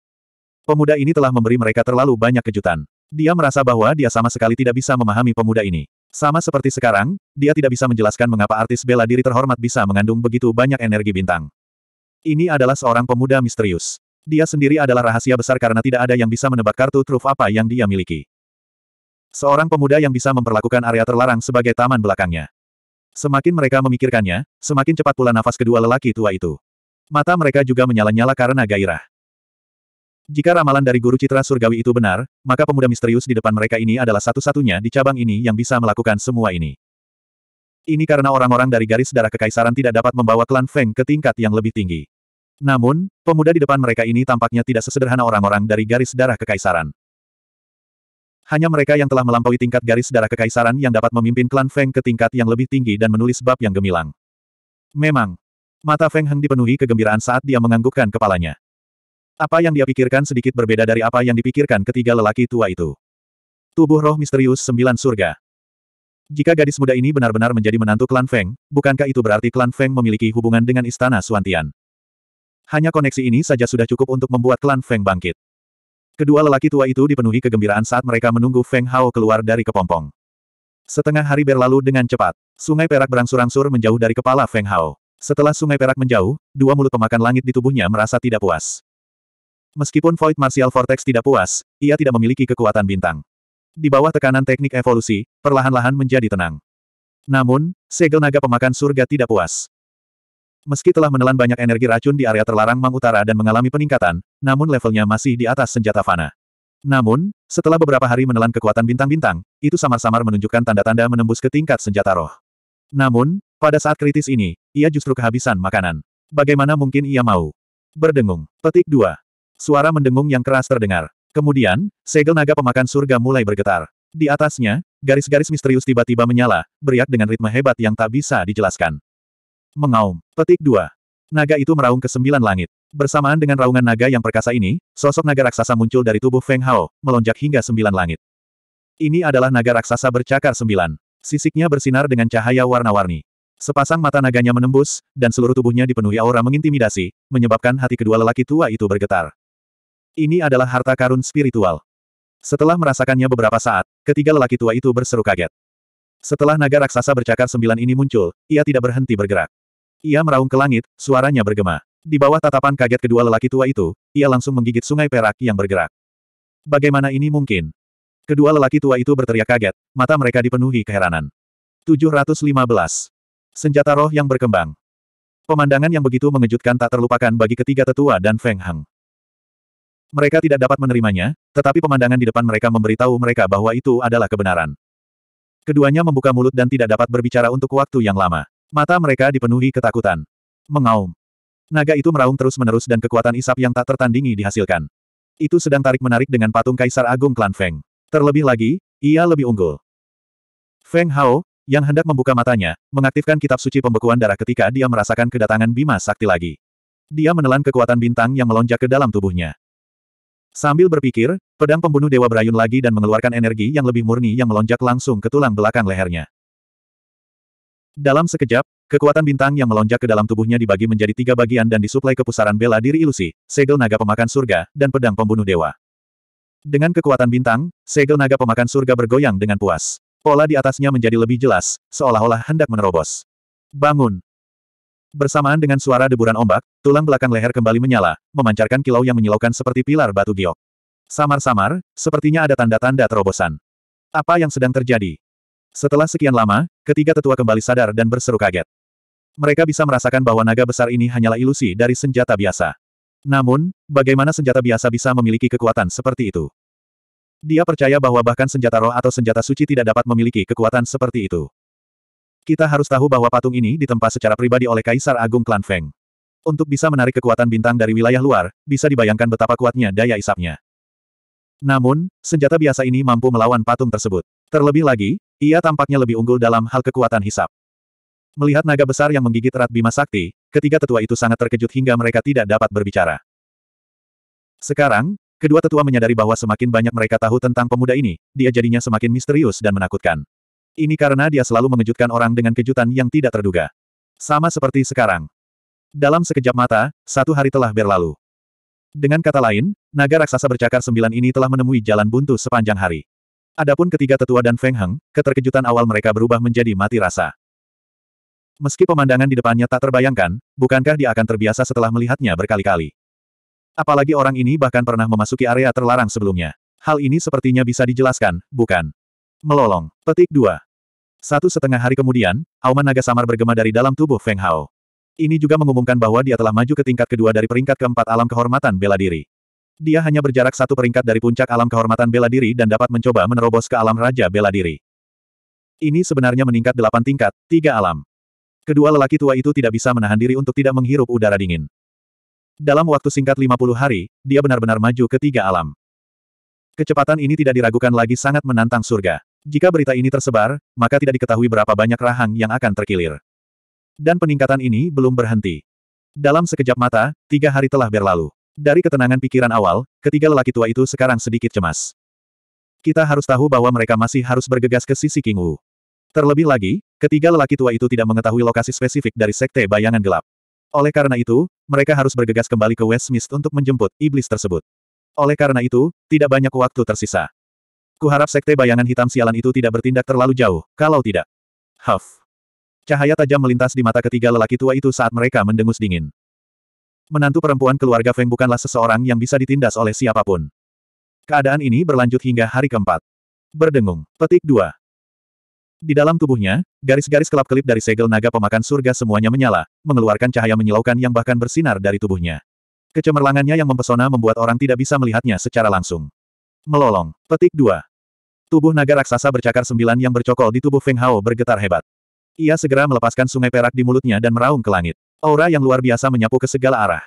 Pemuda ini telah memberi mereka terlalu banyak kejutan. Dia merasa bahwa dia sama sekali tidak bisa memahami pemuda ini. Sama seperti sekarang, dia tidak bisa menjelaskan mengapa artis bela diri terhormat bisa mengandung begitu banyak energi bintang. Ini adalah seorang pemuda misterius. Dia sendiri adalah rahasia besar karena tidak ada yang bisa menebak kartu truf apa yang dia miliki. Seorang pemuda yang bisa memperlakukan area terlarang sebagai taman belakangnya. Semakin mereka memikirkannya, semakin cepat pula nafas kedua lelaki tua itu. Mata mereka juga menyala-nyala karena gairah. Jika ramalan dari guru citra surgawi itu benar, maka pemuda misterius di depan mereka ini adalah satu-satunya di cabang ini yang bisa melakukan semua ini. Ini karena orang-orang dari garis darah kekaisaran tidak dapat membawa klan Feng ke tingkat yang lebih tinggi. Namun, pemuda di depan mereka ini tampaknya tidak sesederhana orang-orang dari garis darah kekaisaran. Hanya mereka yang telah melampaui tingkat garis darah kekaisaran yang dapat memimpin klan Feng ke tingkat yang lebih tinggi dan menulis bab yang gemilang. Memang. Mata Feng Heng dipenuhi kegembiraan saat dia menganggukkan kepalanya. Apa yang dia pikirkan sedikit berbeda dari apa yang dipikirkan ketiga lelaki tua itu. Tubuh roh misterius sembilan surga. Jika gadis muda ini benar-benar menjadi menantu klan Feng, bukankah itu berarti klan Feng memiliki hubungan dengan istana Suantian? Hanya koneksi ini saja sudah cukup untuk membuat klan Feng bangkit. Kedua lelaki tua itu dipenuhi kegembiraan saat mereka menunggu Feng Hao keluar dari kepompong. Setengah hari berlalu dengan cepat. Sungai perak berangsur-angsur menjauh dari kepala Feng Hao. Setelah sungai perak menjauh, dua mulut pemakan langit di tubuhnya merasa tidak puas. Meskipun Void Martial Vortex tidak puas, ia tidak memiliki kekuatan bintang. Di bawah tekanan teknik evolusi, perlahan-lahan menjadi tenang. Namun, segel naga pemakan surga tidak puas. Meski telah menelan banyak energi racun di area terlarang Mang Utara dan mengalami peningkatan, namun levelnya masih di atas senjata Fana. Namun, setelah beberapa hari menelan kekuatan bintang-bintang, itu samar-samar menunjukkan tanda-tanda menembus ke tingkat senjata roh. Namun, pada saat kritis ini, ia justru kehabisan makanan. Bagaimana mungkin ia mau? Berdengung. Petik 2. Suara mendengung yang keras terdengar. Kemudian, segel naga pemakan surga mulai bergetar. Di atasnya, garis-garis misterius tiba-tiba menyala, beriak dengan ritme hebat yang tak bisa dijelaskan. Mengaum. Petik 2. Naga itu meraung ke sembilan langit. Bersamaan dengan raungan naga yang perkasa ini, sosok naga raksasa muncul dari tubuh Feng Hao, melonjak hingga sembilan langit. Ini adalah naga raksasa bercakar sembilan. Sisiknya bersinar dengan cahaya warna-warni. Sepasang mata naganya menembus, dan seluruh tubuhnya dipenuhi aura mengintimidasi, menyebabkan hati kedua lelaki tua itu bergetar. Ini adalah harta karun spiritual. Setelah merasakannya beberapa saat, ketiga lelaki tua itu berseru kaget. Setelah naga raksasa bercakar sembilan ini muncul, ia tidak berhenti bergerak. Ia meraung ke langit, suaranya bergema. Di bawah tatapan kaget kedua lelaki tua itu, ia langsung menggigit sungai perak yang bergerak. Bagaimana ini mungkin? Kedua lelaki tua itu berteriak kaget, mata mereka dipenuhi keheranan. 715. Senjata roh yang berkembang. Pemandangan yang begitu mengejutkan tak terlupakan bagi ketiga tetua dan Feng Hang. Mereka tidak dapat menerimanya, tetapi pemandangan di depan mereka memberitahu mereka bahwa itu adalah kebenaran. Keduanya membuka mulut dan tidak dapat berbicara untuk waktu yang lama. Mata mereka dipenuhi ketakutan. Mengaum. Naga itu meraung terus-menerus dan kekuatan isap yang tak tertandingi dihasilkan. Itu sedang tarik-menarik dengan patung Kaisar Agung Klan Feng. Terlebih lagi, ia lebih unggul. Feng Hao, yang hendak membuka matanya, mengaktifkan kitab suci pembekuan darah ketika dia merasakan kedatangan Bima Sakti lagi. Dia menelan kekuatan bintang yang melonjak ke dalam tubuhnya. Sambil berpikir, pedang pembunuh dewa berayun lagi dan mengeluarkan energi yang lebih murni yang melonjak langsung ke tulang belakang lehernya. Dalam sekejap, kekuatan bintang yang melonjak ke dalam tubuhnya dibagi menjadi tiga bagian dan disuplai ke pusaran bela diri ilusi, segel naga pemakan surga, dan pedang pembunuh dewa. Dengan kekuatan bintang, segel naga pemakan surga bergoyang dengan puas. Pola di atasnya menjadi lebih jelas, seolah-olah hendak menerobos. Bangun! Bersamaan dengan suara deburan ombak, tulang belakang leher kembali menyala, memancarkan kilau yang menyilaukan seperti pilar batu giok. Samar-samar, sepertinya ada tanda-tanda terobosan. Apa yang sedang terjadi? Setelah sekian lama, ketiga tetua kembali sadar dan berseru kaget. Mereka bisa merasakan bahwa naga besar ini hanyalah ilusi dari senjata biasa. Namun, bagaimana senjata biasa bisa memiliki kekuatan seperti itu? Dia percaya bahwa bahkan senjata roh atau senjata suci tidak dapat memiliki kekuatan seperti itu. Kita harus tahu bahwa patung ini ditempa secara pribadi oleh Kaisar Agung Klan Feng. Untuk bisa menarik kekuatan bintang dari wilayah luar, bisa dibayangkan betapa kuatnya daya isapnya. Namun, senjata biasa ini mampu melawan patung tersebut. Terlebih lagi, ia tampaknya lebih unggul dalam hal kekuatan hisap. Melihat naga besar yang menggigit erat Bima Sakti, ketiga tetua itu sangat terkejut hingga mereka tidak dapat berbicara. Sekarang, Kedua tetua menyadari bahwa semakin banyak mereka tahu tentang pemuda ini, dia jadinya semakin misterius dan menakutkan. Ini karena dia selalu mengejutkan orang dengan kejutan yang tidak terduga. Sama seperti sekarang. Dalam sekejap mata, satu hari telah berlalu. Dengan kata lain, naga raksasa bercakar sembilan ini telah menemui jalan buntu sepanjang hari. Adapun ketiga tetua dan Feng Heng, keterkejutan awal mereka berubah menjadi mati rasa. Meski pemandangan di depannya tak terbayangkan, bukankah dia akan terbiasa setelah melihatnya berkali-kali? Apalagi orang ini bahkan pernah memasuki area terlarang sebelumnya. Hal ini sepertinya bisa dijelaskan, bukan? Melolong. Petik 2. Satu setengah hari kemudian, auman naga samar bergema dari dalam tubuh Feng Hao. Ini juga mengumumkan bahwa dia telah maju ke tingkat kedua dari peringkat keempat alam kehormatan bela diri. Dia hanya berjarak satu peringkat dari puncak alam kehormatan bela diri dan dapat mencoba menerobos ke alam raja bela diri. Ini sebenarnya meningkat delapan tingkat, tiga alam. Kedua lelaki tua itu tidak bisa menahan diri untuk tidak menghirup udara dingin. Dalam waktu singkat lima puluh hari, dia benar-benar maju ke tiga alam. Kecepatan ini tidak diragukan lagi sangat menantang surga. Jika berita ini tersebar, maka tidak diketahui berapa banyak rahang yang akan terkilir. Dan peningkatan ini belum berhenti. Dalam sekejap mata, tiga hari telah berlalu. Dari ketenangan pikiran awal, ketiga lelaki tua itu sekarang sedikit cemas. Kita harus tahu bahwa mereka masih harus bergegas ke sisi King Wu. Terlebih lagi, ketiga lelaki tua itu tidak mengetahui lokasi spesifik dari sekte bayangan gelap. Oleh karena itu, mereka harus bergegas kembali ke West Mist untuk menjemput iblis tersebut. Oleh karena itu, tidak banyak waktu tersisa. Kuharap sekte bayangan hitam sialan itu tidak bertindak terlalu jauh, kalau tidak. Huff. Cahaya tajam melintas di mata ketiga lelaki tua itu saat mereka mendengus dingin. Menantu perempuan keluarga Feng bukanlah seseorang yang bisa ditindas oleh siapapun. Keadaan ini berlanjut hingga hari keempat. Berdengung. Petik 2. Di dalam tubuhnya, garis-garis kelap-kelip dari segel naga pemakan surga semuanya menyala, mengeluarkan cahaya menyilaukan yang bahkan bersinar dari tubuhnya. Kecemerlangannya yang mempesona membuat orang tidak bisa melihatnya secara langsung. Melolong. Petik 2. Tubuh naga raksasa bercakar sembilan yang bercokol di tubuh Feng Hao bergetar hebat. Ia segera melepaskan sungai perak di mulutnya dan meraung ke langit. Aura yang luar biasa menyapu ke segala arah.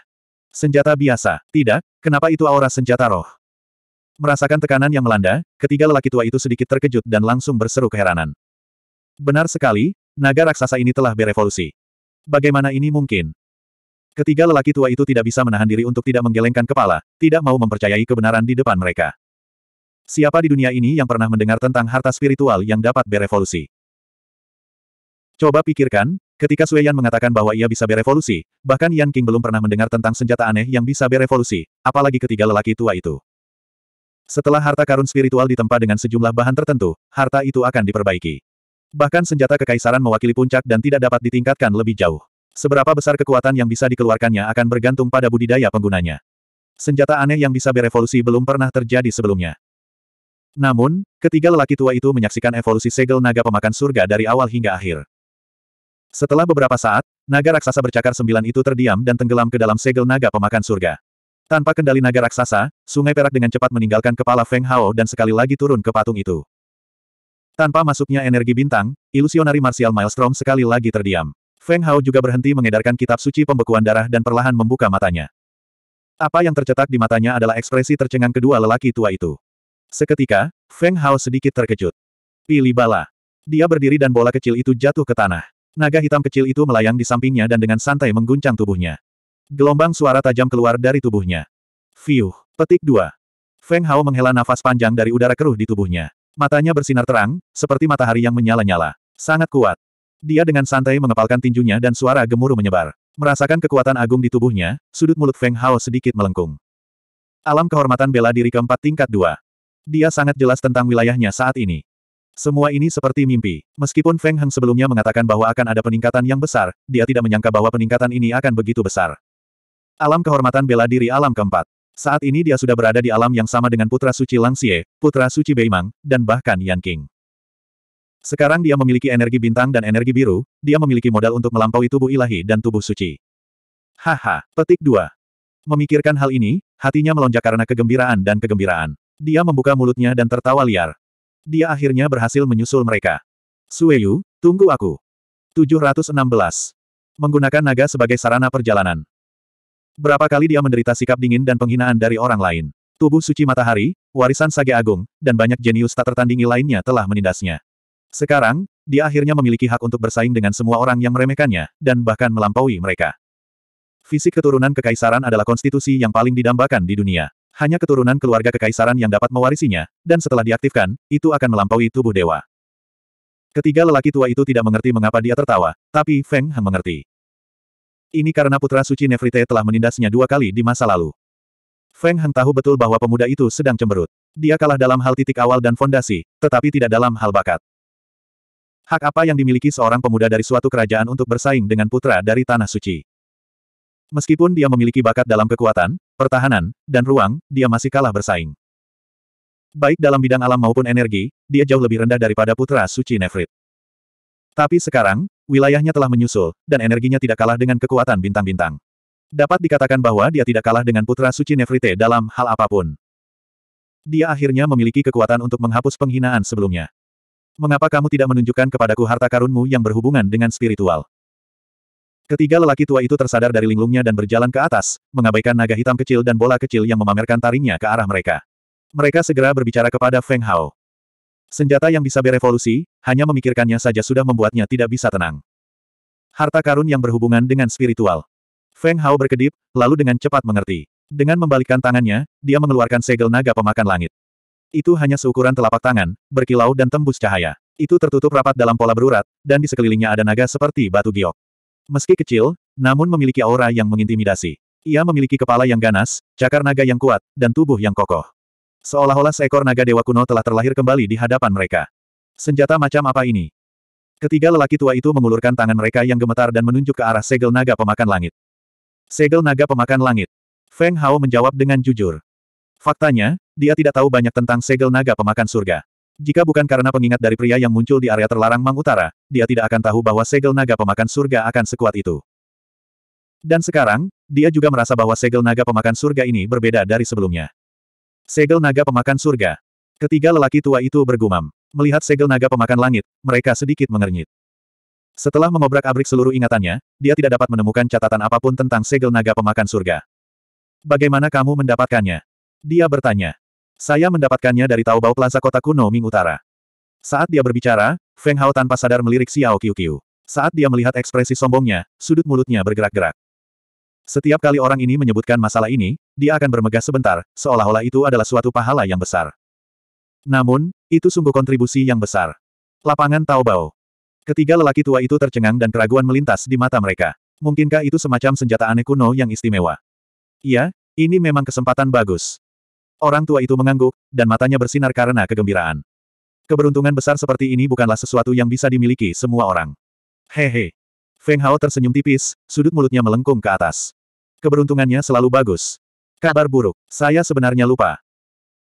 Senjata biasa. Tidak, kenapa itu aura senjata roh? Merasakan tekanan yang melanda, ketiga lelaki tua itu sedikit terkejut dan langsung berseru keheranan. Benar sekali, naga raksasa ini telah berevolusi. Bagaimana ini mungkin? Ketiga lelaki tua itu tidak bisa menahan diri untuk tidak menggelengkan kepala, tidak mau mempercayai kebenaran di depan mereka. Siapa di dunia ini yang pernah mendengar tentang harta spiritual yang dapat berevolusi? Coba pikirkan, ketika Sui Yan mengatakan bahwa ia bisa berevolusi, bahkan Yan King belum pernah mendengar tentang senjata aneh yang bisa berevolusi, apalagi ketiga lelaki tua itu. Setelah harta karun spiritual ditempa dengan sejumlah bahan tertentu, harta itu akan diperbaiki. Bahkan senjata kekaisaran mewakili puncak dan tidak dapat ditingkatkan lebih jauh. Seberapa besar kekuatan yang bisa dikeluarkannya akan bergantung pada budidaya penggunanya. Senjata aneh yang bisa berevolusi belum pernah terjadi sebelumnya. Namun, ketiga lelaki tua itu menyaksikan evolusi segel naga pemakan surga dari awal hingga akhir. Setelah beberapa saat, naga raksasa bercakar sembilan itu terdiam dan tenggelam ke dalam segel naga pemakan surga. Tanpa kendali naga raksasa, sungai perak dengan cepat meninggalkan kepala Feng Hao dan sekali lagi turun ke patung itu. Tanpa masuknya energi bintang, ilusionari martial maelstrom sekali lagi terdiam. Feng Hao juga berhenti mengedarkan kitab suci pembekuan darah dan perlahan membuka matanya. Apa yang tercetak di matanya adalah ekspresi tercengang kedua lelaki tua itu. Seketika, Feng Hao sedikit terkejut. Pilih bala. Dia berdiri dan bola kecil itu jatuh ke tanah. Naga hitam kecil itu melayang di sampingnya dan dengan santai mengguncang tubuhnya. Gelombang suara tajam keluar dari tubuhnya. Fiuh. Petik dua. Feng Hao menghela nafas panjang dari udara keruh di tubuhnya. Matanya bersinar terang, seperti matahari yang menyala-nyala. Sangat kuat. Dia dengan santai mengepalkan tinjunya dan suara gemuruh menyebar. Merasakan kekuatan agung di tubuhnya, sudut mulut Feng Hao sedikit melengkung. Alam kehormatan bela diri keempat tingkat dua. Dia sangat jelas tentang wilayahnya saat ini. Semua ini seperti mimpi. Meskipun Feng Heng sebelumnya mengatakan bahwa akan ada peningkatan yang besar, dia tidak menyangka bahwa peningkatan ini akan begitu besar. Alam kehormatan bela diri alam keempat. Saat ini dia sudah berada di alam yang sama dengan Putra Suci Langsie, Putra Suci Beimang, dan bahkan Yan King. Sekarang dia memiliki energi bintang dan energi biru, dia memiliki modal untuk melampaui tubuh ilahi dan tubuh suci. Haha, petik 2. Memikirkan hal ini, hatinya melonjak karena kegembiraan dan kegembiraan. Dia membuka mulutnya dan tertawa liar. Dia akhirnya berhasil menyusul mereka. Sueyu, tunggu aku. 716. Menggunakan naga sebagai sarana perjalanan. Berapa kali dia menderita sikap dingin dan penghinaan dari orang lain. Tubuh suci matahari, warisan Sage Agung, dan banyak jenius tak tertandingi lainnya telah menindasnya. Sekarang, dia akhirnya memiliki hak untuk bersaing dengan semua orang yang meremehkannya, dan bahkan melampaui mereka. Fisik keturunan kekaisaran adalah konstitusi yang paling didambakan di dunia. Hanya keturunan keluarga kekaisaran yang dapat mewarisinya, dan setelah diaktifkan, itu akan melampaui tubuh dewa. Ketiga lelaki tua itu tidak mengerti mengapa dia tertawa, tapi Feng Heng mengerti. Ini karena putra suci Nefrite telah menindasnya dua kali di masa lalu. Feng Heng tahu betul bahwa pemuda itu sedang cemberut. Dia kalah dalam hal titik awal dan fondasi, tetapi tidak dalam hal bakat. Hak apa yang dimiliki seorang pemuda dari suatu kerajaan untuk bersaing dengan putra dari Tanah Suci? Meskipun dia memiliki bakat dalam kekuatan, pertahanan, dan ruang, dia masih kalah bersaing. Baik dalam bidang alam maupun energi, dia jauh lebih rendah daripada putra suci Nefrit. Tapi sekarang, wilayahnya telah menyusul, dan energinya tidak kalah dengan kekuatan bintang-bintang. Dapat dikatakan bahwa dia tidak kalah dengan putra suci Nefrite dalam hal apapun. Dia akhirnya memiliki kekuatan untuk menghapus penghinaan sebelumnya. Mengapa kamu tidak menunjukkan kepadaku harta karunmu yang berhubungan dengan spiritual? Ketiga lelaki tua itu tersadar dari linglungnya dan berjalan ke atas, mengabaikan naga hitam kecil dan bola kecil yang memamerkan taringnya ke arah mereka. Mereka segera berbicara kepada Feng Hao. Senjata yang bisa berevolusi, hanya memikirkannya saja sudah membuatnya tidak bisa tenang. Harta karun yang berhubungan dengan spiritual. Feng Hao berkedip, lalu dengan cepat mengerti. Dengan membalikkan tangannya, dia mengeluarkan segel naga pemakan langit. Itu hanya seukuran telapak tangan, berkilau dan tembus cahaya. Itu tertutup rapat dalam pola berurat, dan di sekelilingnya ada naga seperti batu giok. Meski kecil, namun memiliki aura yang mengintimidasi. Ia memiliki kepala yang ganas, cakar naga yang kuat, dan tubuh yang kokoh. Seolah-olah seekor naga dewa kuno telah terlahir kembali di hadapan mereka. Senjata macam apa ini? Ketiga lelaki tua itu mengulurkan tangan mereka yang gemetar dan menunjuk ke arah segel naga pemakan langit. Segel naga pemakan langit. Feng Hao menjawab dengan jujur. Faktanya, dia tidak tahu banyak tentang segel naga pemakan surga. Jika bukan karena pengingat dari pria yang muncul di area terlarang Mang Utara, dia tidak akan tahu bahwa segel naga pemakan surga akan sekuat itu. Dan sekarang, dia juga merasa bahwa segel naga pemakan surga ini berbeda dari sebelumnya. Segel naga pemakan surga. Ketiga lelaki tua itu bergumam. Melihat segel naga pemakan langit, mereka sedikit mengernyit. Setelah mengobrak-abrik seluruh ingatannya, dia tidak dapat menemukan catatan apapun tentang segel naga pemakan surga. Bagaimana kamu mendapatkannya? Dia bertanya. Saya mendapatkannya dari Taobao Plaza kota kuno Ming Utara. Saat dia berbicara, Feng Hao tanpa sadar melirik Xiao Qiu. Saat dia melihat ekspresi sombongnya, sudut mulutnya bergerak-gerak. Setiap kali orang ini menyebutkan masalah ini, dia akan bermegah sebentar, seolah-olah itu adalah suatu pahala yang besar. Namun, itu sungguh kontribusi yang besar. Lapangan Taobao. Ketiga lelaki tua itu tercengang dan keraguan melintas di mata mereka. Mungkinkah itu semacam senjata aneh kuno yang istimewa? Iya, ini memang kesempatan bagus. Orang tua itu mengangguk, dan matanya bersinar karena kegembiraan. Keberuntungan besar seperti ini bukanlah sesuatu yang bisa dimiliki semua orang. Hehe. Feng Hao tersenyum tipis, sudut mulutnya melengkung ke atas. Keberuntungannya selalu bagus. Kabar buruk, saya sebenarnya lupa.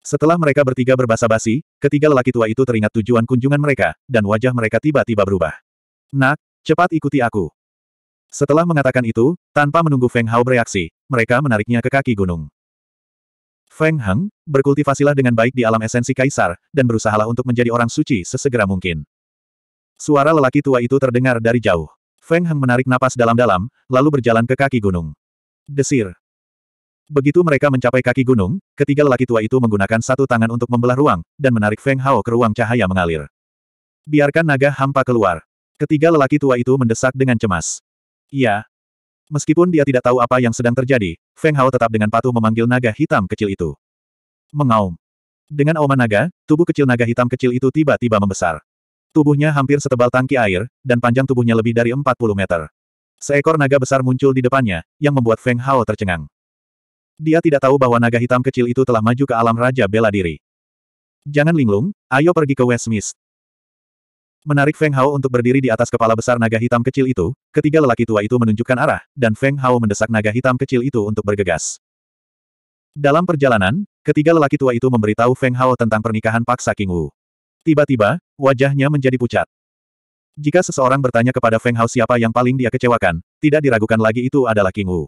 Setelah mereka bertiga berbasa-basi, ketiga lelaki tua itu teringat tujuan kunjungan mereka, dan wajah mereka tiba-tiba berubah. Nak, cepat ikuti aku. Setelah mengatakan itu, tanpa menunggu Feng Hao bereaksi, mereka menariknya ke kaki gunung. Feng Hang, berkultivasilah dengan baik di alam esensi kaisar, dan berusahalah untuk menjadi orang suci sesegera mungkin. Suara lelaki tua itu terdengar dari jauh. Feng Heng menarik napas dalam-dalam, lalu berjalan ke kaki gunung. Desir. Begitu mereka mencapai kaki gunung, ketiga lelaki tua itu menggunakan satu tangan untuk membelah ruang, dan menarik Feng Hao ke ruang cahaya mengalir. Biarkan naga hampa keluar. Ketiga lelaki tua itu mendesak dengan cemas. Iya, Meskipun dia tidak tahu apa yang sedang terjadi, Feng Hao tetap dengan patuh memanggil naga hitam kecil itu. Mengaum. Dengan auman naga, tubuh kecil naga hitam kecil itu tiba-tiba membesar. Tubuhnya hampir setebal tangki air, dan panjang tubuhnya lebih dari 40 meter. Seekor naga besar muncul di depannya, yang membuat Feng Hao tercengang. Dia tidak tahu bahwa naga hitam kecil itu telah maju ke alam Raja Bela Diri. Jangan linglung, ayo pergi ke Westmist. Menarik Feng Hao untuk berdiri di atas kepala besar naga hitam kecil itu, ketiga lelaki tua itu menunjukkan arah, dan Feng Hao mendesak naga hitam kecil itu untuk bergegas. Dalam perjalanan, ketiga lelaki tua itu memberitahu Feng Hao tentang pernikahan paksa King Wu. Tiba-tiba, wajahnya menjadi pucat. Jika seseorang bertanya kepada Feng Hao siapa yang paling dia kecewakan, tidak diragukan lagi itu adalah King Wu.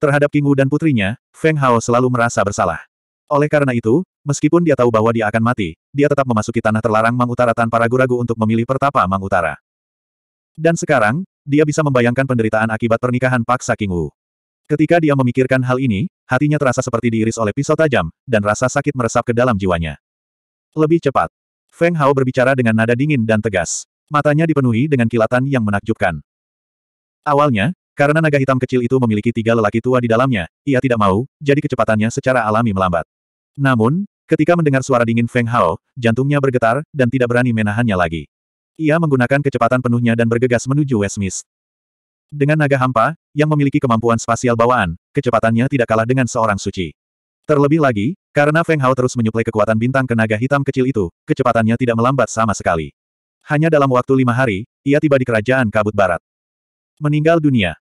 Terhadap King Wu dan putrinya, Feng Hao selalu merasa bersalah. Oleh karena itu, meskipun dia tahu bahwa dia akan mati, dia tetap memasuki tanah terlarang Mang Utara tanpa ragu-ragu untuk memilih pertapa Mang Utara. Dan sekarang, dia bisa membayangkan penderitaan akibat pernikahan paksa King Wu. Ketika dia memikirkan hal ini, hatinya terasa seperti diiris oleh pisau tajam, dan rasa sakit meresap ke dalam jiwanya. Lebih cepat. Feng Hao berbicara dengan nada dingin dan tegas. Matanya dipenuhi dengan kilatan yang menakjubkan. Awalnya, karena naga hitam kecil itu memiliki tiga lelaki tua di dalamnya, ia tidak mau, jadi kecepatannya secara alami melambat. Namun, ketika mendengar suara dingin Feng Hao, jantungnya bergetar, dan tidak berani menahannya lagi. Ia menggunakan kecepatan penuhnya dan bergegas menuju Westmist. Dengan naga hampa, yang memiliki kemampuan spasial bawaan, kecepatannya tidak kalah dengan seorang suci. Terlebih lagi, karena Feng Hao terus menyuplai kekuatan bintang ke naga hitam kecil itu, kecepatannya tidak melambat sama sekali. Hanya dalam waktu lima hari, ia tiba di kerajaan Kabut Barat. Meninggal dunia.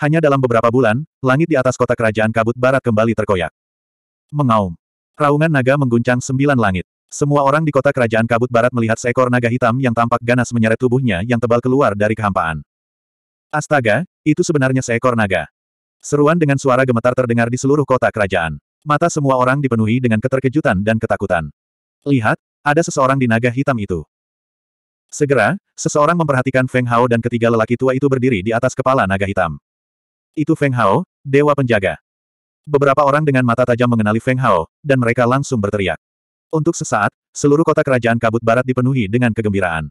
Hanya dalam beberapa bulan, langit di atas kota kerajaan Kabut Barat kembali terkoyak. Mengaum. Raungan naga mengguncang sembilan langit. Semua orang di kota kerajaan kabut barat melihat seekor naga hitam yang tampak ganas menyeret tubuhnya yang tebal keluar dari kehampaan. Astaga, itu sebenarnya seekor naga. Seruan dengan suara gemetar terdengar di seluruh kota kerajaan. Mata semua orang dipenuhi dengan keterkejutan dan ketakutan. Lihat, ada seseorang di naga hitam itu. Segera, seseorang memperhatikan Feng Hao dan ketiga lelaki tua itu berdiri di atas kepala naga hitam. Itu Feng Hao, Dewa Penjaga. Beberapa orang dengan mata tajam mengenali Feng Hao, dan mereka langsung berteriak. Untuk sesaat, seluruh kota kerajaan kabut barat dipenuhi dengan kegembiraan.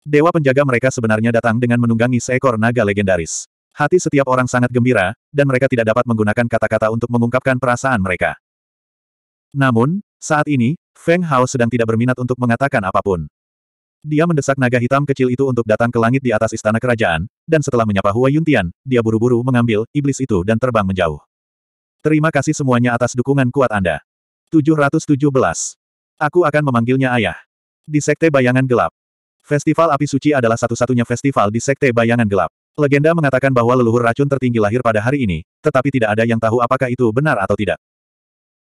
Dewa penjaga mereka sebenarnya datang dengan menunggangi seekor naga legendaris. Hati setiap orang sangat gembira, dan mereka tidak dapat menggunakan kata-kata untuk mengungkapkan perasaan mereka. Namun, saat ini, Feng Hao sedang tidak berminat untuk mengatakan apapun. Dia mendesak naga hitam kecil itu untuk datang ke langit di atas istana kerajaan, dan setelah menyapa Hua Yuntian, dia buru-buru mengambil iblis itu dan terbang menjauh. Terima kasih semuanya atas dukungan kuat Anda. 717. Aku akan memanggilnya ayah. Di Sekte Bayangan Gelap. Festival Api Suci adalah satu-satunya festival di Sekte Bayangan Gelap. Legenda mengatakan bahwa leluhur racun tertinggi lahir pada hari ini, tetapi tidak ada yang tahu apakah itu benar atau tidak.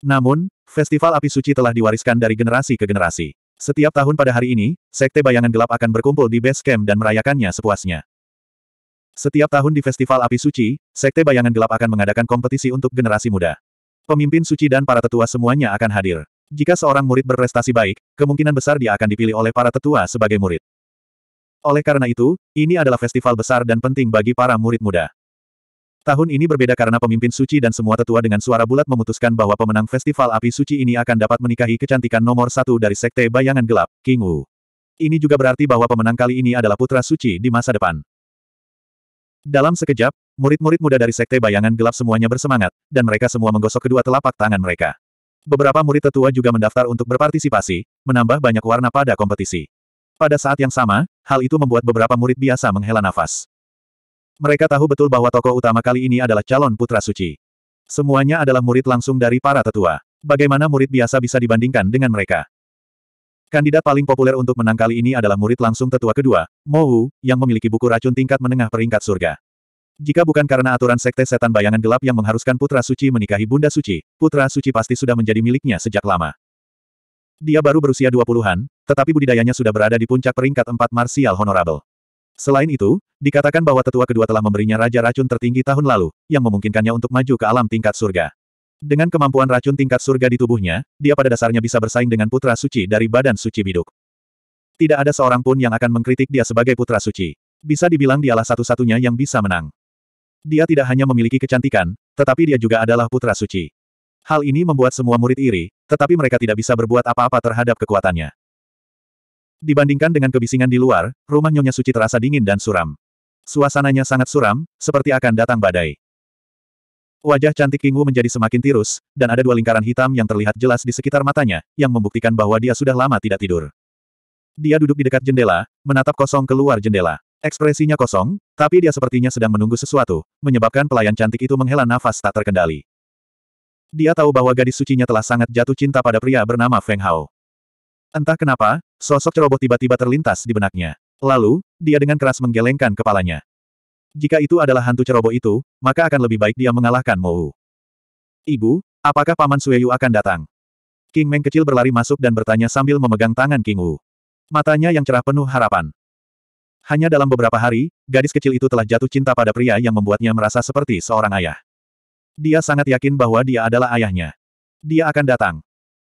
Namun, Festival Api Suci telah diwariskan dari generasi ke generasi. Setiap tahun pada hari ini, Sekte Bayangan Gelap akan berkumpul di base camp dan merayakannya sepuasnya. Setiap tahun di Festival Api Suci, Sekte Bayangan Gelap akan mengadakan kompetisi untuk generasi muda. Pemimpin suci dan para tetua semuanya akan hadir. Jika seorang murid berprestasi baik, kemungkinan besar dia akan dipilih oleh para tetua sebagai murid. Oleh karena itu, ini adalah festival besar dan penting bagi para murid muda. Tahun ini berbeda karena pemimpin suci dan semua tetua dengan suara bulat memutuskan bahwa pemenang festival api suci ini akan dapat menikahi kecantikan nomor satu dari sekte bayangan gelap, King Wu. Ini juga berarti bahwa pemenang kali ini adalah putra suci di masa depan. Dalam sekejap, murid-murid muda dari Sekte Bayangan Gelap semuanya bersemangat, dan mereka semua menggosok kedua telapak tangan mereka. Beberapa murid tetua juga mendaftar untuk berpartisipasi, menambah banyak warna pada kompetisi. Pada saat yang sama, hal itu membuat beberapa murid biasa menghela nafas. Mereka tahu betul bahwa tokoh utama kali ini adalah calon putra suci. Semuanya adalah murid langsung dari para tetua. Bagaimana murid biasa bisa dibandingkan dengan mereka? Kandidat paling populer untuk menang kali ini adalah murid langsung tetua kedua, Mo Wu, yang memiliki buku racun tingkat menengah peringkat surga. Jika bukan karena aturan sekte setan bayangan gelap yang mengharuskan putra suci menikahi bunda suci, putra suci pasti sudah menjadi miliknya sejak lama. Dia baru berusia 20-an, tetapi budidayanya sudah berada di puncak peringkat 4 martial honorable. Selain itu, dikatakan bahwa tetua kedua telah memberinya raja racun tertinggi tahun lalu, yang memungkinkannya untuk maju ke alam tingkat surga. Dengan kemampuan racun tingkat surga di tubuhnya, dia pada dasarnya bisa bersaing dengan putra suci dari badan suci biduk. Tidak ada seorang pun yang akan mengkritik dia sebagai putra suci. Bisa dibilang dialah satu-satunya yang bisa menang. Dia tidak hanya memiliki kecantikan, tetapi dia juga adalah putra suci. Hal ini membuat semua murid iri, tetapi mereka tidak bisa berbuat apa-apa terhadap kekuatannya. Dibandingkan dengan kebisingan di luar, rumah Nyonya Suci terasa dingin dan suram. Suasananya sangat suram, seperti akan datang badai. Wajah cantik King Wu menjadi semakin tirus, dan ada dua lingkaran hitam yang terlihat jelas di sekitar matanya, yang membuktikan bahwa dia sudah lama tidak tidur. Dia duduk di dekat jendela, menatap kosong keluar jendela. Ekspresinya kosong, tapi dia sepertinya sedang menunggu sesuatu, menyebabkan pelayan cantik itu menghela nafas tak terkendali. Dia tahu bahwa gadis sucinya telah sangat jatuh cinta pada pria bernama Feng Hao. Entah kenapa, sosok ceroboh tiba-tiba terlintas di benaknya. Lalu, dia dengan keras menggelengkan kepalanya. Jika itu adalah hantu ceroboh itu, maka akan lebih baik dia mengalahkan Mou. Ibu, apakah Paman Sueyu akan datang? King Meng kecil berlari masuk dan bertanya sambil memegang tangan King Wu. Matanya yang cerah penuh harapan. Hanya dalam beberapa hari, gadis kecil itu telah jatuh cinta pada pria yang membuatnya merasa seperti seorang ayah. Dia sangat yakin bahwa dia adalah ayahnya. Dia akan datang.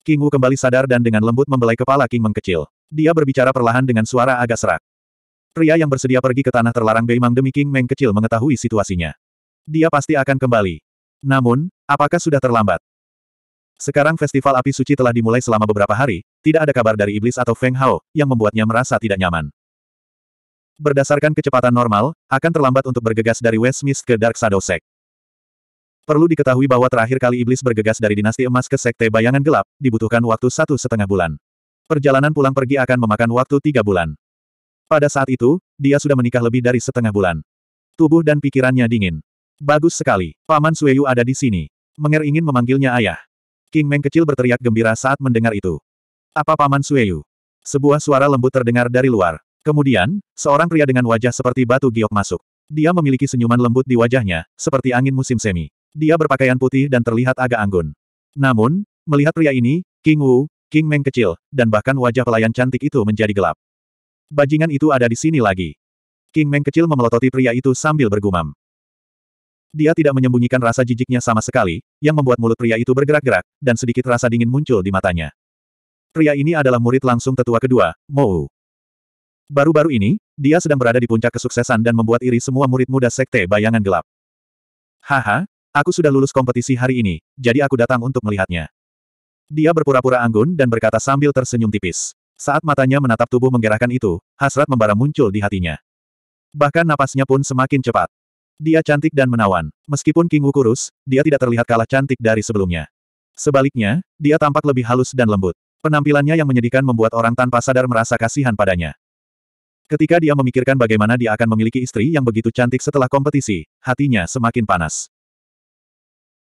King Wu kembali sadar dan dengan lembut membelai kepala King Meng kecil. Dia berbicara perlahan dengan suara agak serak. Pria yang bersedia pergi ke tanah terlarang Beimang demi King Meng kecil mengetahui situasinya. Dia pasti akan kembali. Namun, apakah sudah terlambat? Sekarang festival api suci telah dimulai selama beberapa hari, tidak ada kabar dari iblis atau Feng Hao, yang membuatnya merasa tidak nyaman. Berdasarkan kecepatan normal, akan terlambat untuk bergegas dari West ke Dark Shadow Sect. Perlu diketahui bahwa terakhir kali iblis bergegas dari dinasti emas ke sekte bayangan gelap, dibutuhkan waktu satu setengah bulan. Perjalanan pulang pergi akan memakan waktu tiga bulan. Pada saat itu, dia sudah menikah lebih dari setengah bulan. Tubuh dan pikirannya dingin. Bagus sekali, Paman Sueyu ada di sini. Menger ingin memanggilnya ayah. King Meng kecil berteriak gembira saat mendengar itu. Apa Paman Sueyu? Sebuah suara lembut terdengar dari luar. Kemudian, seorang pria dengan wajah seperti batu giok masuk. Dia memiliki senyuman lembut di wajahnya, seperti angin musim semi. Dia berpakaian putih dan terlihat agak anggun. Namun, melihat pria ini, King Wu, King Meng kecil, dan bahkan wajah pelayan cantik itu menjadi gelap. Bajingan itu ada di sini lagi. King Meng kecil memelototi pria itu sambil bergumam. Dia tidak menyembunyikan rasa jijiknya sama sekali, yang membuat mulut pria itu bergerak-gerak, dan sedikit rasa dingin muncul di matanya. Pria ini adalah murid langsung tetua kedua, Mou. Baru-baru ini, dia sedang berada di puncak kesuksesan dan membuat iri semua murid muda sekte bayangan gelap. Haha, aku sudah lulus kompetisi hari ini, jadi aku datang untuk melihatnya. Dia berpura-pura anggun dan berkata sambil tersenyum tipis. Saat matanya menatap tubuh menggerakkan itu, hasrat membara muncul di hatinya. Bahkan napasnya pun semakin cepat. Dia cantik dan menawan. Meskipun King Wu kurus, dia tidak terlihat kalah cantik dari sebelumnya. Sebaliknya, dia tampak lebih halus dan lembut. Penampilannya yang menyedihkan membuat orang tanpa sadar merasa kasihan padanya. Ketika dia memikirkan bagaimana dia akan memiliki istri yang begitu cantik setelah kompetisi, hatinya semakin panas.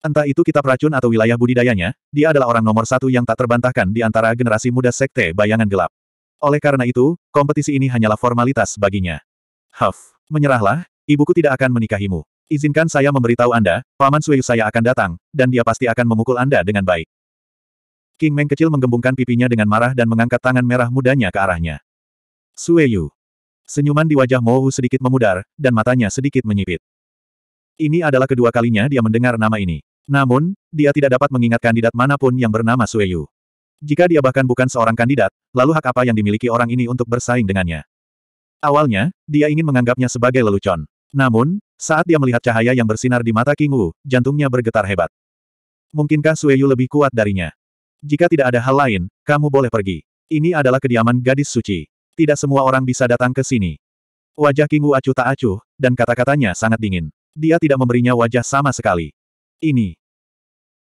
Entah itu kitab racun atau wilayah budidayanya, dia adalah orang nomor satu yang tak terbantahkan di antara generasi muda sekte bayangan gelap. Oleh karena itu, kompetisi ini hanyalah formalitas baginya. Huff, menyerahlah, ibuku tidak akan menikahimu. Izinkan saya memberitahu Anda, Paman Sueyu saya akan datang, dan dia pasti akan memukul Anda dengan baik. King Meng kecil menggembungkan pipinya dengan marah dan mengangkat tangan merah mudanya ke arahnya. Sueyu. Senyuman di wajah Mohu sedikit memudar, dan matanya sedikit menyipit. Ini adalah kedua kalinya dia mendengar nama ini. Namun, dia tidak dapat mengingat kandidat manapun yang bernama Sueyu. Jika dia bahkan bukan seorang kandidat, lalu hak apa yang dimiliki orang ini untuk bersaing dengannya? Awalnya, dia ingin menganggapnya sebagai lelucon. Namun, saat dia melihat cahaya yang bersinar di mata King Wu, jantungnya bergetar hebat. Mungkinkah Sueyu lebih kuat darinya? Jika tidak ada hal lain, kamu boleh pergi. Ini adalah kediaman gadis suci. Tidak semua orang bisa datang ke sini. Wajah King Wu acuh tak acuh, dan kata-katanya sangat dingin. Dia tidak memberinya wajah sama sekali ini.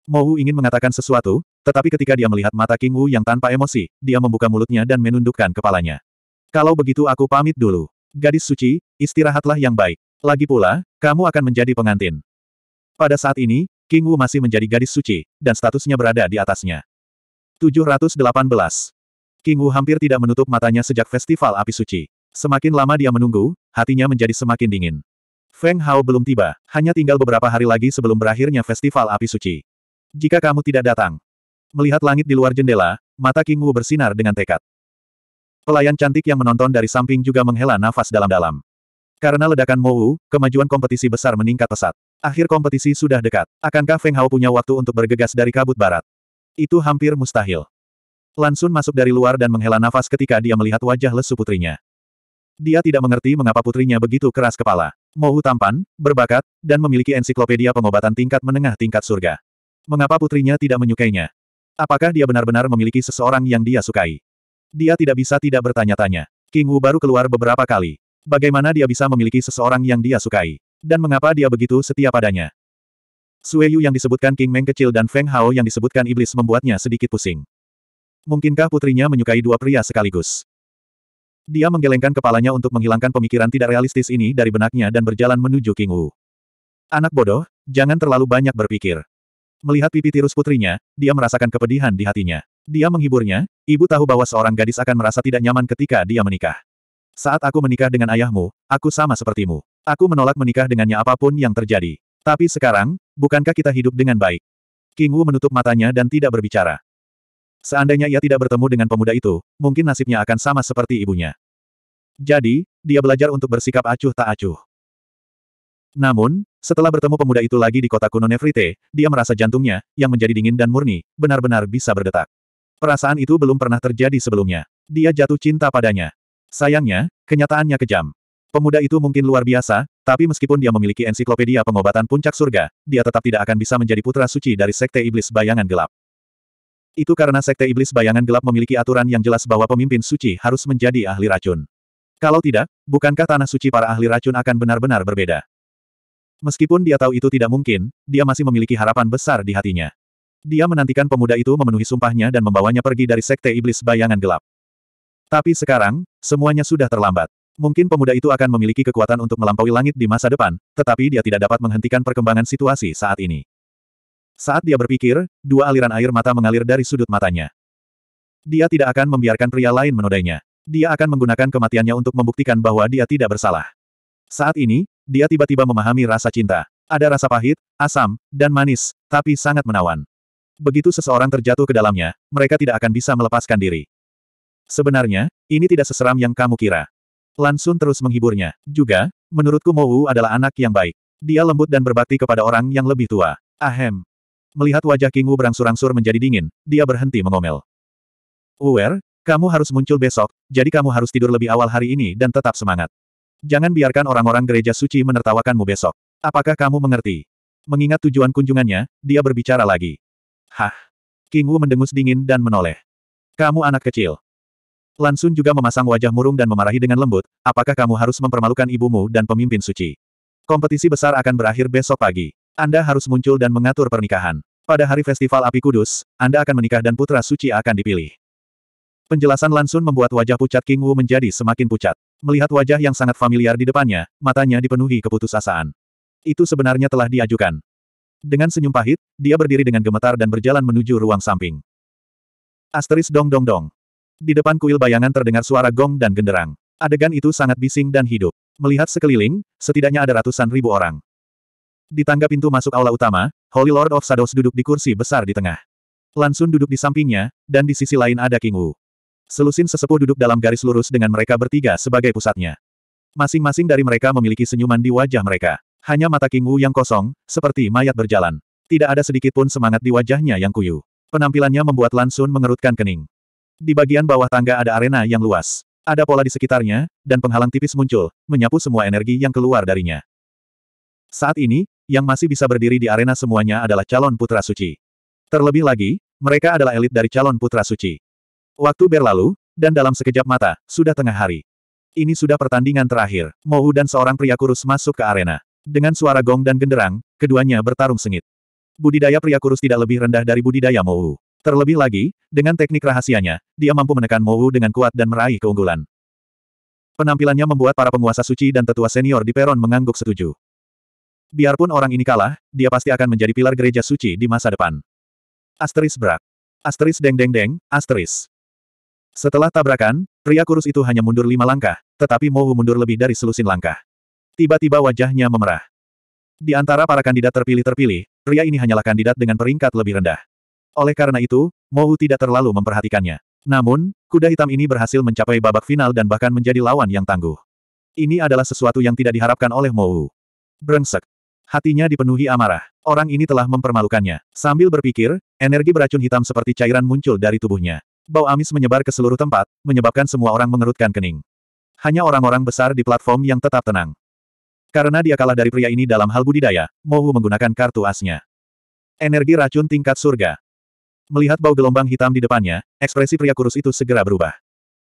Mo ingin mengatakan sesuatu, tetapi ketika dia melihat mata King Wu yang tanpa emosi, dia membuka mulutnya dan menundukkan kepalanya. Kalau begitu aku pamit dulu. Gadis suci, istirahatlah yang baik. Lagi pula, kamu akan menjadi pengantin. Pada saat ini, King Wu masih menjadi gadis suci, dan statusnya berada di atasnya. 718. King Wu hampir tidak menutup matanya sejak festival api suci. Semakin lama dia menunggu, hatinya menjadi semakin dingin. Feng Hao belum tiba, hanya tinggal beberapa hari lagi sebelum berakhirnya Festival Api Suci. Jika kamu tidak datang. Melihat langit di luar jendela, mata King Wu bersinar dengan tekad. Pelayan cantik yang menonton dari samping juga menghela nafas dalam-dalam. Karena ledakan Mo Wu, kemajuan kompetisi besar meningkat pesat. Akhir kompetisi sudah dekat. Akankah Feng Hao punya waktu untuk bergegas dari kabut barat? Itu hampir mustahil. Lansun masuk dari luar dan menghela nafas ketika dia melihat wajah lesu putrinya. Dia tidak mengerti mengapa putrinya begitu keras kepala. Mohu tampan, berbakat, dan memiliki ensiklopedia pengobatan tingkat menengah tingkat surga. Mengapa putrinya tidak menyukainya? Apakah dia benar-benar memiliki seseorang yang dia sukai? Dia tidak bisa tidak bertanya-tanya. King Wu baru keluar beberapa kali. Bagaimana dia bisa memiliki seseorang yang dia sukai? Dan mengapa dia begitu setia padanya? Sue Yu yang disebutkan King Meng kecil dan Feng Hao yang disebutkan iblis membuatnya sedikit pusing. Mungkinkah putrinya menyukai dua pria sekaligus? Dia menggelengkan kepalanya untuk menghilangkan pemikiran tidak realistis ini dari benaknya dan berjalan menuju King Wu. Anak bodoh, jangan terlalu banyak berpikir. Melihat pipi tirus putrinya, dia merasakan kepedihan di hatinya. Dia menghiburnya, ibu tahu bahwa seorang gadis akan merasa tidak nyaman ketika dia menikah. Saat aku menikah dengan ayahmu, aku sama sepertimu. Aku menolak menikah dengannya apapun yang terjadi. Tapi sekarang, bukankah kita hidup dengan baik? King Wu menutup matanya dan tidak berbicara. Seandainya ia tidak bertemu dengan pemuda itu, mungkin nasibnya akan sama seperti ibunya. Jadi, dia belajar untuk bersikap acuh tak acuh. Namun, setelah bertemu pemuda itu lagi di kota kuno Nefrite, dia merasa jantungnya, yang menjadi dingin dan murni, benar-benar bisa berdetak. Perasaan itu belum pernah terjadi sebelumnya. Dia jatuh cinta padanya. Sayangnya, kenyataannya kejam. Pemuda itu mungkin luar biasa, tapi meskipun dia memiliki ensiklopedia pengobatan puncak surga, dia tetap tidak akan bisa menjadi putra suci dari sekte iblis bayangan gelap. Itu karena sekte iblis bayangan gelap memiliki aturan yang jelas bahwa pemimpin suci harus menjadi ahli racun. Kalau tidak, bukankah tanah suci para ahli racun akan benar-benar berbeda? Meskipun dia tahu itu tidak mungkin, dia masih memiliki harapan besar di hatinya. Dia menantikan pemuda itu memenuhi sumpahnya dan membawanya pergi dari sekte iblis bayangan gelap. Tapi sekarang, semuanya sudah terlambat. Mungkin pemuda itu akan memiliki kekuatan untuk melampaui langit di masa depan, tetapi dia tidak dapat menghentikan perkembangan situasi saat ini. Saat dia berpikir, dua aliran air mata mengalir dari sudut matanya. Dia tidak akan membiarkan pria lain menodainya. Dia akan menggunakan kematiannya untuk membuktikan bahwa dia tidak bersalah. Saat ini, dia tiba-tiba memahami rasa cinta. Ada rasa pahit, asam, dan manis, tapi sangat menawan. Begitu seseorang terjatuh ke dalamnya, mereka tidak akan bisa melepaskan diri. Sebenarnya, ini tidak seseram yang kamu kira. Lansun terus menghiburnya. Juga, menurutku Mowu adalah anak yang baik. Dia lembut dan berbakti kepada orang yang lebih tua. Ahem. Melihat wajah King Wu berangsur-angsur menjadi dingin, dia berhenti mengomel. Uwer, kamu harus muncul besok, jadi kamu harus tidur lebih awal hari ini dan tetap semangat. Jangan biarkan orang-orang gereja suci menertawakanmu besok. Apakah kamu mengerti? Mengingat tujuan kunjungannya, dia berbicara lagi. Hah? King Wu mendengus dingin dan menoleh. Kamu anak kecil. Lansun juga memasang wajah murung dan memarahi dengan lembut, apakah kamu harus mempermalukan ibumu dan pemimpin suci? Kompetisi besar akan berakhir besok pagi. Anda harus muncul dan mengatur pernikahan. Pada hari festival api kudus, Anda akan menikah dan putra suci akan dipilih. Penjelasan Lansun membuat wajah pucat King Wu menjadi semakin pucat. Melihat wajah yang sangat familiar di depannya, matanya dipenuhi keputusasaan. Itu sebenarnya telah diajukan. Dengan senyum pahit, dia berdiri dengan gemetar dan berjalan menuju ruang samping. Asteris dong dong dong. Di depan kuil bayangan terdengar suara gong dan genderang. Adegan itu sangat bising dan hidup. Melihat sekeliling, setidaknya ada ratusan ribu orang. Di tangga pintu masuk aula utama, Holy Lord of Shadows duduk di kursi besar di tengah. Lansun duduk di sampingnya, dan di sisi lain ada King Wu. Selusin sesepuh duduk dalam garis lurus dengan mereka bertiga sebagai pusatnya. Masing-masing dari mereka memiliki senyuman di wajah mereka. Hanya mata King Wu yang kosong, seperti mayat berjalan. Tidak ada sedikit pun semangat di wajahnya yang kuyu. Penampilannya membuat Lansun mengerutkan kening. Di bagian bawah tangga ada arena yang luas. Ada pola di sekitarnya, dan penghalang tipis muncul, menyapu semua energi yang keluar darinya. Saat ini, yang masih bisa berdiri di arena semuanya adalah calon putra suci. Terlebih lagi, mereka adalah elit dari calon putra suci. Waktu berlalu, dan dalam sekejap mata, sudah tengah hari. Ini sudah pertandingan terakhir. Mou dan seorang pria kurus masuk ke arena. Dengan suara gong dan genderang, keduanya bertarung sengit. Budidaya pria kurus tidak lebih rendah dari budidaya Mou. Terlebih lagi, dengan teknik rahasianya, dia mampu menekan Mowu dengan kuat dan meraih keunggulan. Penampilannya membuat para penguasa suci dan tetua senior di peron mengangguk setuju. Biarpun orang ini kalah, dia pasti akan menjadi pilar gereja suci di masa depan. Asteris berak. Asteris deng deng deng, asteris. Setelah tabrakan, pria kurus itu hanya mundur lima langkah, tetapi Mohu mundur lebih dari selusin langkah. Tiba-tiba wajahnya memerah. Di antara para kandidat terpilih-terpilih, pria ini hanyalah kandidat dengan peringkat lebih rendah. Oleh karena itu, Mohu tidak terlalu memperhatikannya. Namun, kuda hitam ini berhasil mencapai babak final dan bahkan menjadi lawan yang tangguh. Ini adalah sesuatu yang tidak diharapkan oleh Mohu. Brengsek, Hatinya dipenuhi amarah. Orang ini telah mempermalukannya. Sambil berpikir, energi beracun hitam seperti cairan muncul dari tubuhnya. Bau amis menyebar ke seluruh tempat, menyebabkan semua orang mengerutkan kening. Hanya orang-orang besar di platform yang tetap tenang. Karena dia kalah dari pria ini dalam hal budidaya, Mohu menggunakan kartu asnya. Energi racun tingkat surga. Melihat bau gelombang hitam di depannya, ekspresi pria kurus itu segera berubah.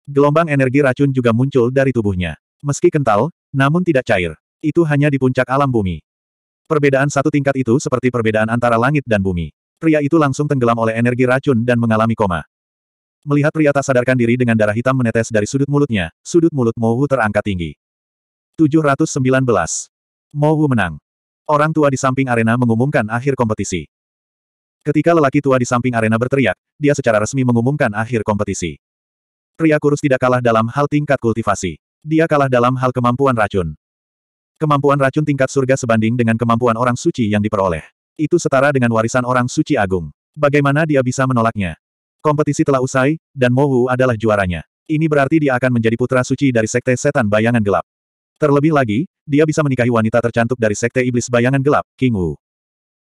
Gelombang energi racun juga muncul dari tubuhnya. Meski kental, namun tidak cair. Itu hanya di puncak alam bumi. Perbedaan satu tingkat itu seperti perbedaan antara langit dan bumi. Pria itu langsung tenggelam oleh energi racun dan mengalami koma. Melihat pria tak sadarkan diri dengan darah hitam menetes dari sudut mulutnya, sudut mulut Mohu terangkat tinggi. 719. Mohu menang. Orang tua di samping arena mengumumkan akhir kompetisi. Ketika lelaki tua di samping arena berteriak, dia secara resmi mengumumkan akhir kompetisi. Pria kurus tidak kalah dalam hal tingkat kultivasi. Dia kalah dalam hal kemampuan racun. Kemampuan racun tingkat surga sebanding dengan kemampuan orang suci yang diperoleh. Itu setara dengan warisan orang suci agung. Bagaimana dia bisa menolaknya? Kompetisi telah usai, dan Mohu adalah juaranya. Ini berarti dia akan menjadi putra suci dari sekte setan bayangan gelap. Terlebih lagi, dia bisa menikahi wanita tercantik dari sekte iblis bayangan gelap, King Wu.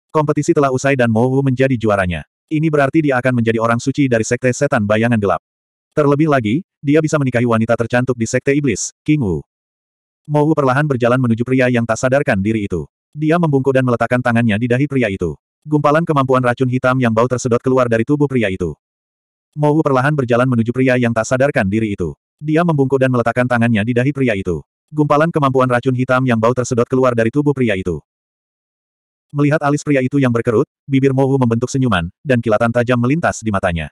Kompetisi telah usai dan Mohu menjadi juaranya. Ini berarti dia akan menjadi orang suci dari sekte setan bayangan gelap. Terlebih lagi, dia bisa menikahi wanita tercantik di sekte iblis, King Wu. Mou perlahan berjalan menuju pria yang tak sadarkan diri itu. Dia membungkuk dan meletakkan tangannya di dahi pria itu. Gumpalan kemampuan racun hitam yang bau tersedot keluar dari tubuh pria itu. Mou perlahan berjalan menuju pria yang tak sadarkan diri itu. Dia membungkuk dan meletakkan tangannya di dahi pria itu. Gumpalan kemampuan racun hitam yang bau tersedot keluar dari tubuh pria itu. Melihat alis pria itu yang berkerut, bibir Mou membentuk senyuman, dan kilatan tajam melintas di matanya.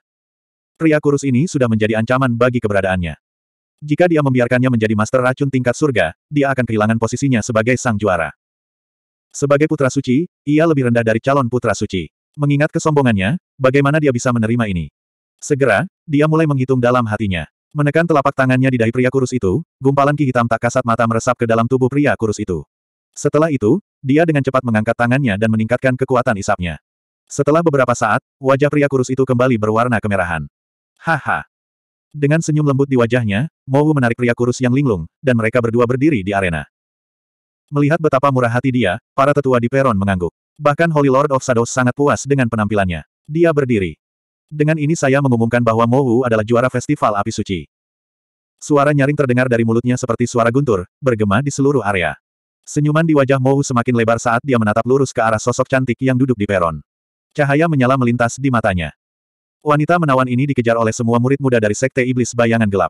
Pria kurus ini sudah menjadi ancaman bagi keberadaannya. Jika dia membiarkannya menjadi master racun tingkat surga, dia akan kehilangan posisinya sebagai sang juara. Sebagai putra suci, ia lebih rendah dari calon putra suci. Mengingat kesombongannya, bagaimana dia bisa menerima ini? Segera, dia mulai menghitung dalam hatinya. Menekan telapak tangannya di dahi pria kurus itu, gumpalan ki hitam tak kasat mata meresap ke dalam tubuh pria kurus itu. Setelah itu, dia dengan cepat mengangkat tangannya dan meningkatkan kekuatan isapnya. Setelah beberapa saat, wajah pria kurus itu kembali berwarna kemerahan. Haha, dengan senyum lembut di wajahnya, Mowu menarik pria kurus yang linglung, dan mereka berdua berdiri di arena. Melihat betapa murah hati dia, para tetua di peron mengangguk. Bahkan Holy Lord of Shadows sangat puas dengan penampilannya. Dia berdiri. Dengan ini saya mengumumkan bahwa Mowu adalah juara festival api suci. Suara nyaring terdengar dari mulutnya seperti suara guntur, bergema di seluruh area. Senyuman di wajah Mowu semakin lebar saat dia menatap lurus ke arah sosok cantik yang duduk di peron. Cahaya menyala melintas di matanya. Wanita menawan ini dikejar oleh semua murid muda dari Sekte Iblis Bayangan Gelap.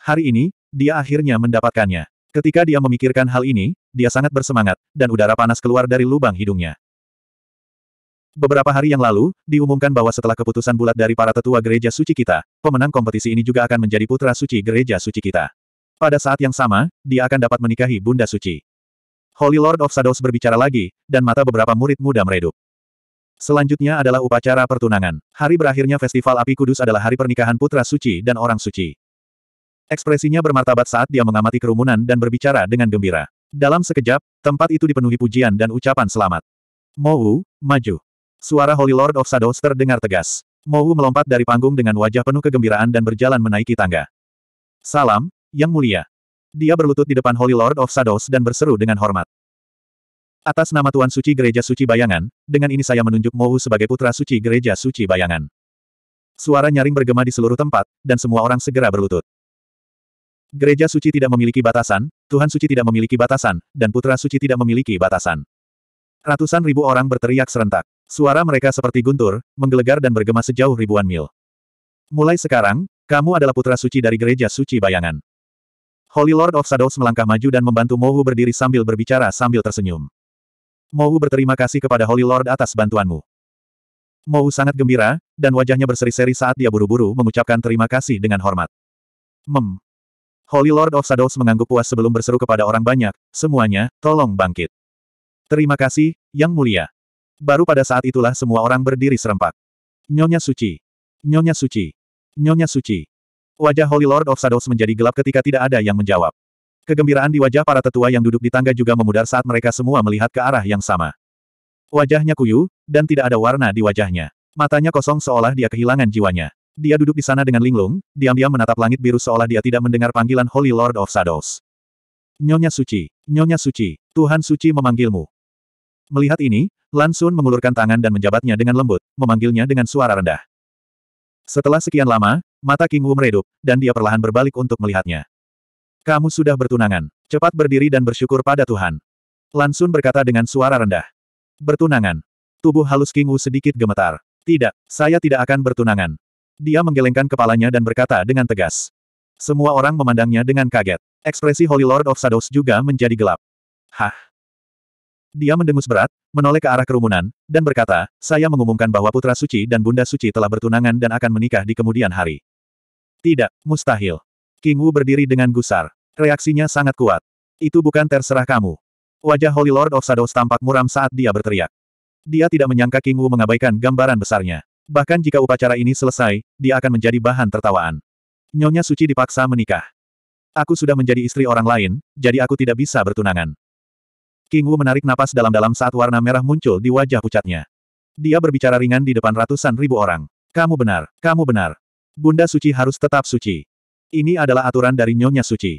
Hari ini, dia akhirnya mendapatkannya. Ketika dia memikirkan hal ini, dia sangat bersemangat, dan udara panas keluar dari lubang hidungnya. Beberapa hari yang lalu, diumumkan bahwa setelah keputusan bulat dari para tetua gereja suci kita, pemenang kompetisi ini juga akan menjadi putra suci gereja suci kita. Pada saat yang sama, dia akan dapat menikahi Bunda Suci. Holy Lord of Shadows berbicara lagi, dan mata beberapa murid muda meredup. Selanjutnya adalah upacara pertunangan. Hari berakhirnya Festival Api Kudus adalah hari pernikahan Putra Suci dan Orang Suci. Ekspresinya bermartabat saat dia mengamati kerumunan dan berbicara dengan gembira. Dalam sekejap, tempat itu dipenuhi pujian dan ucapan selamat. Mou, maju. Suara Holy Lord of Shadows terdengar tegas. Mou melompat dari panggung dengan wajah penuh kegembiraan dan berjalan menaiki tangga. Salam, Yang Mulia. Dia berlutut di depan Holy Lord of Shadows dan berseru dengan hormat. Atas nama Tuan Suci Gereja Suci Bayangan, dengan ini saya menunjuk Mou sebagai putra suci Gereja Suci Bayangan. Suara nyaring bergema di seluruh tempat, dan semua orang segera berlutut. Gereja suci tidak memiliki batasan, Tuhan suci tidak memiliki batasan, dan putra suci tidak memiliki batasan. Ratusan ribu orang berteriak serentak. Suara mereka seperti guntur, menggelegar dan bergema sejauh ribuan mil. Mulai sekarang, kamu adalah putra suci dari gereja suci bayangan. Holy Lord of Shadows melangkah maju dan membantu Mohu berdiri sambil berbicara sambil tersenyum. Mou berterima kasih kepada Holy Lord atas bantuanmu. Mou sangat gembira, dan wajahnya berseri-seri saat dia buru-buru mengucapkan terima kasih dengan hormat. Mem. Holy Lord of Shadows mengangguk puas sebelum berseru kepada orang banyak, semuanya, tolong bangkit. Terima kasih, Yang Mulia. Baru pada saat itulah semua orang berdiri serempak. Nyonya Suci. Nyonya Suci. Nyonya Suci. Wajah Holy Lord of Shadows menjadi gelap ketika tidak ada yang menjawab. Kegembiraan di wajah para tetua yang duduk di tangga juga memudar saat mereka semua melihat ke arah yang sama. Wajahnya kuyu, dan tidak ada warna di wajahnya. Matanya kosong seolah dia kehilangan jiwanya. Dia duduk di sana dengan linglung, diam-diam menatap langit biru seolah dia tidak mendengar panggilan Holy Lord of Shadows. Nyonya Suci, Nyonya Suci, Tuhan Suci memanggilmu. Melihat ini, Lansun mengulurkan tangan dan menjabatnya dengan lembut, memanggilnya dengan suara rendah. Setelah sekian lama, mata King Wu meredup, dan dia perlahan berbalik untuk melihatnya. Kamu sudah bertunangan. Cepat berdiri dan bersyukur pada Tuhan. Lansun berkata dengan suara rendah. Bertunangan. Tubuh halus King Wu sedikit gemetar. Tidak, saya tidak akan bertunangan. Dia menggelengkan kepalanya dan berkata dengan tegas. Semua orang memandangnya dengan kaget. Ekspresi Holy Lord of Shadows juga menjadi gelap. Hah? Dia mendengus berat, menoleh ke arah kerumunan, dan berkata, saya mengumumkan bahwa Putra Suci dan Bunda Suci telah bertunangan dan akan menikah di kemudian hari. Tidak, mustahil. King Wu berdiri dengan gusar. Reaksinya sangat kuat. Itu bukan terserah kamu. Wajah Holy Lord of Shadows tampak muram saat dia berteriak. Dia tidak menyangka King Wu mengabaikan gambaran besarnya. Bahkan jika upacara ini selesai, dia akan menjadi bahan tertawaan. Nyonya suci dipaksa menikah. Aku sudah menjadi istri orang lain, jadi aku tidak bisa bertunangan. King Wu menarik napas dalam-dalam saat warna merah muncul di wajah pucatnya. Dia berbicara ringan di depan ratusan ribu orang. Kamu benar, kamu benar. Bunda suci harus tetap suci. Ini adalah aturan dari Nyonya Suci.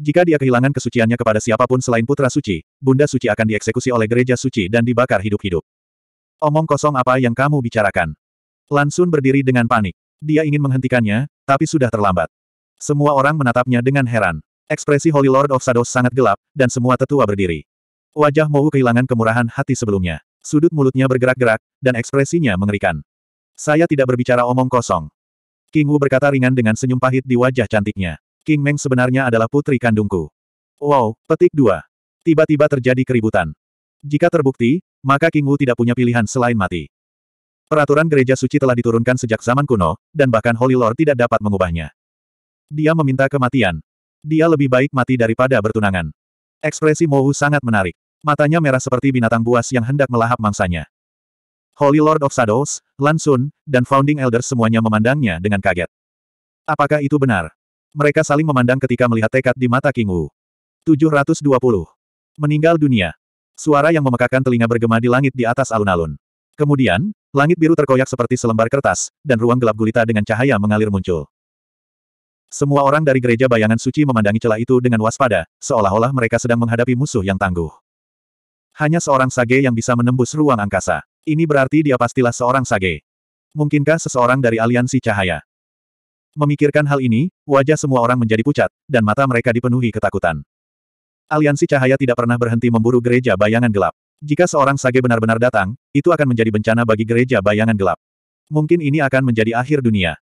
Jika dia kehilangan kesuciannya kepada siapapun selain Putra Suci, Bunda Suci akan dieksekusi oleh gereja suci dan dibakar hidup-hidup. Omong kosong apa yang kamu bicarakan? Lansun berdiri dengan panik. Dia ingin menghentikannya, tapi sudah terlambat. Semua orang menatapnya dengan heran. Ekspresi Holy Lord of Shadows sangat gelap, dan semua tetua berdiri. Wajah Mou kehilangan kemurahan hati sebelumnya. Sudut mulutnya bergerak-gerak, dan ekspresinya mengerikan. Saya tidak berbicara omong kosong. King Wu berkata ringan dengan senyum pahit di wajah cantiknya. King Meng sebenarnya adalah putri kandungku. Wow, petik dua. Tiba-tiba terjadi keributan. Jika terbukti, maka King Wu tidak punya pilihan selain mati. Peraturan gereja suci telah diturunkan sejak zaman kuno, dan bahkan Holy Lord tidak dapat mengubahnya. Dia meminta kematian. Dia lebih baik mati daripada bertunangan. Ekspresi Mohu sangat menarik. Matanya merah seperti binatang buas yang hendak melahap mangsanya. Holy Lord of Shadows, Lan dan Founding Elders semuanya memandangnya dengan kaget. Apakah itu benar? Mereka saling memandang ketika melihat tekad di mata King Wu. 720. Meninggal dunia. Suara yang memekakan telinga bergema di langit di atas alun-alun. Kemudian, langit biru terkoyak seperti selembar kertas, dan ruang gelap gulita dengan cahaya mengalir muncul. Semua orang dari gereja bayangan suci memandangi celah itu dengan waspada, seolah-olah mereka sedang menghadapi musuh yang tangguh. Hanya seorang sage yang bisa menembus ruang angkasa. Ini berarti dia pastilah seorang sage. Mungkinkah seseorang dari aliansi cahaya? Memikirkan hal ini, wajah semua orang menjadi pucat, dan mata mereka dipenuhi ketakutan. Aliansi Cahaya tidak pernah berhenti memburu gereja bayangan gelap. Jika seorang sage benar-benar datang, itu akan menjadi bencana bagi gereja bayangan gelap. Mungkin ini akan menjadi akhir dunia.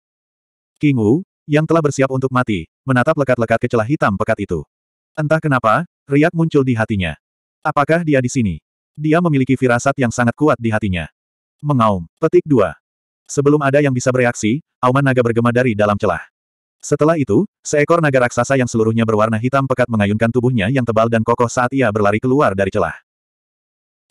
King Wu, yang telah bersiap untuk mati, menatap lekat-lekat ke celah hitam pekat itu. Entah kenapa, riak muncul di hatinya. Apakah dia di sini? Dia memiliki firasat yang sangat kuat di hatinya. Mengaum. Petik dua. Sebelum ada yang bisa bereaksi, auman naga bergema dari dalam celah. Setelah itu, seekor naga raksasa yang seluruhnya berwarna hitam pekat mengayunkan tubuhnya yang tebal dan kokoh saat ia berlari keluar dari celah.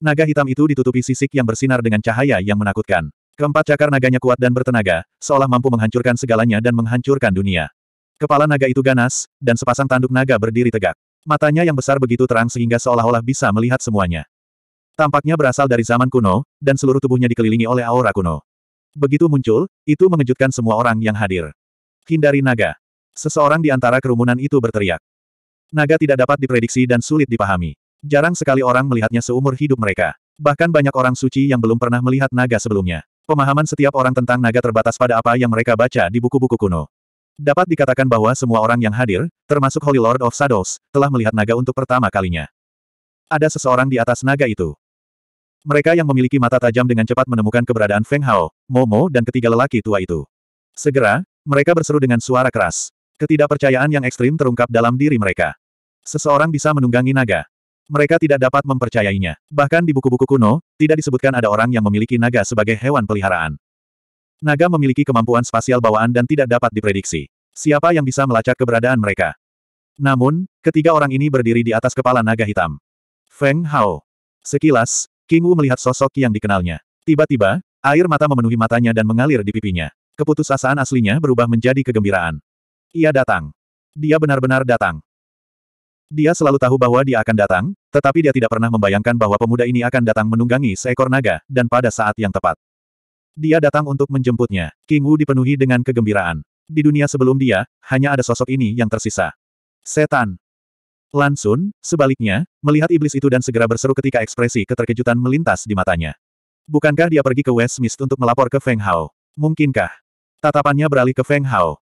Naga hitam itu ditutupi sisik yang bersinar dengan cahaya yang menakutkan. Keempat cakar naganya kuat dan bertenaga, seolah mampu menghancurkan segalanya dan menghancurkan dunia. Kepala naga itu ganas, dan sepasang tanduk naga berdiri tegak. Matanya yang besar begitu terang sehingga seolah-olah bisa melihat semuanya. Tampaknya berasal dari zaman kuno, dan seluruh tubuhnya dikelilingi oleh aura kuno. Begitu muncul, itu mengejutkan semua orang yang hadir. Hindari naga. Seseorang di antara kerumunan itu berteriak. Naga tidak dapat diprediksi dan sulit dipahami. Jarang sekali orang melihatnya seumur hidup mereka. Bahkan banyak orang suci yang belum pernah melihat naga sebelumnya. Pemahaman setiap orang tentang naga terbatas pada apa yang mereka baca di buku-buku kuno. Dapat dikatakan bahwa semua orang yang hadir, termasuk Holy Lord of Shadows, telah melihat naga untuk pertama kalinya. Ada seseorang di atas naga itu. Mereka yang memiliki mata tajam dengan cepat menemukan keberadaan Feng Hao, Momo dan ketiga lelaki tua itu. Segera, mereka berseru dengan suara keras. Ketidakpercayaan yang ekstrim terungkap dalam diri mereka. Seseorang bisa menunggangi naga. Mereka tidak dapat mempercayainya. Bahkan di buku-buku kuno, tidak disebutkan ada orang yang memiliki naga sebagai hewan peliharaan. Naga memiliki kemampuan spasial bawaan dan tidak dapat diprediksi. Siapa yang bisa melacak keberadaan mereka? Namun, ketiga orang ini berdiri di atas kepala naga hitam. Feng Hao. Sekilas, King Wu melihat sosok yang dikenalnya. Tiba-tiba, air mata memenuhi matanya dan mengalir di pipinya. Keputusasaan aslinya berubah menjadi kegembiraan. Ia datang. Dia benar-benar datang. Dia selalu tahu bahwa dia akan datang, tetapi dia tidak pernah membayangkan bahwa pemuda ini akan datang menunggangi seekor naga, dan pada saat yang tepat. Dia datang untuk menjemputnya. King Wu dipenuhi dengan kegembiraan. Di dunia sebelum dia, hanya ada sosok ini yang tersisa. Setan. Lan Sun, sebaliknya, melihat iblis itu dan segera berseru ketika ekspresi keterkejutan melintas di matanya. Bukankah dia pergi ke Westmist untuk melapor ke Feng Hao? Mungkinkah? Tatapannya beralih ke Feng Hao.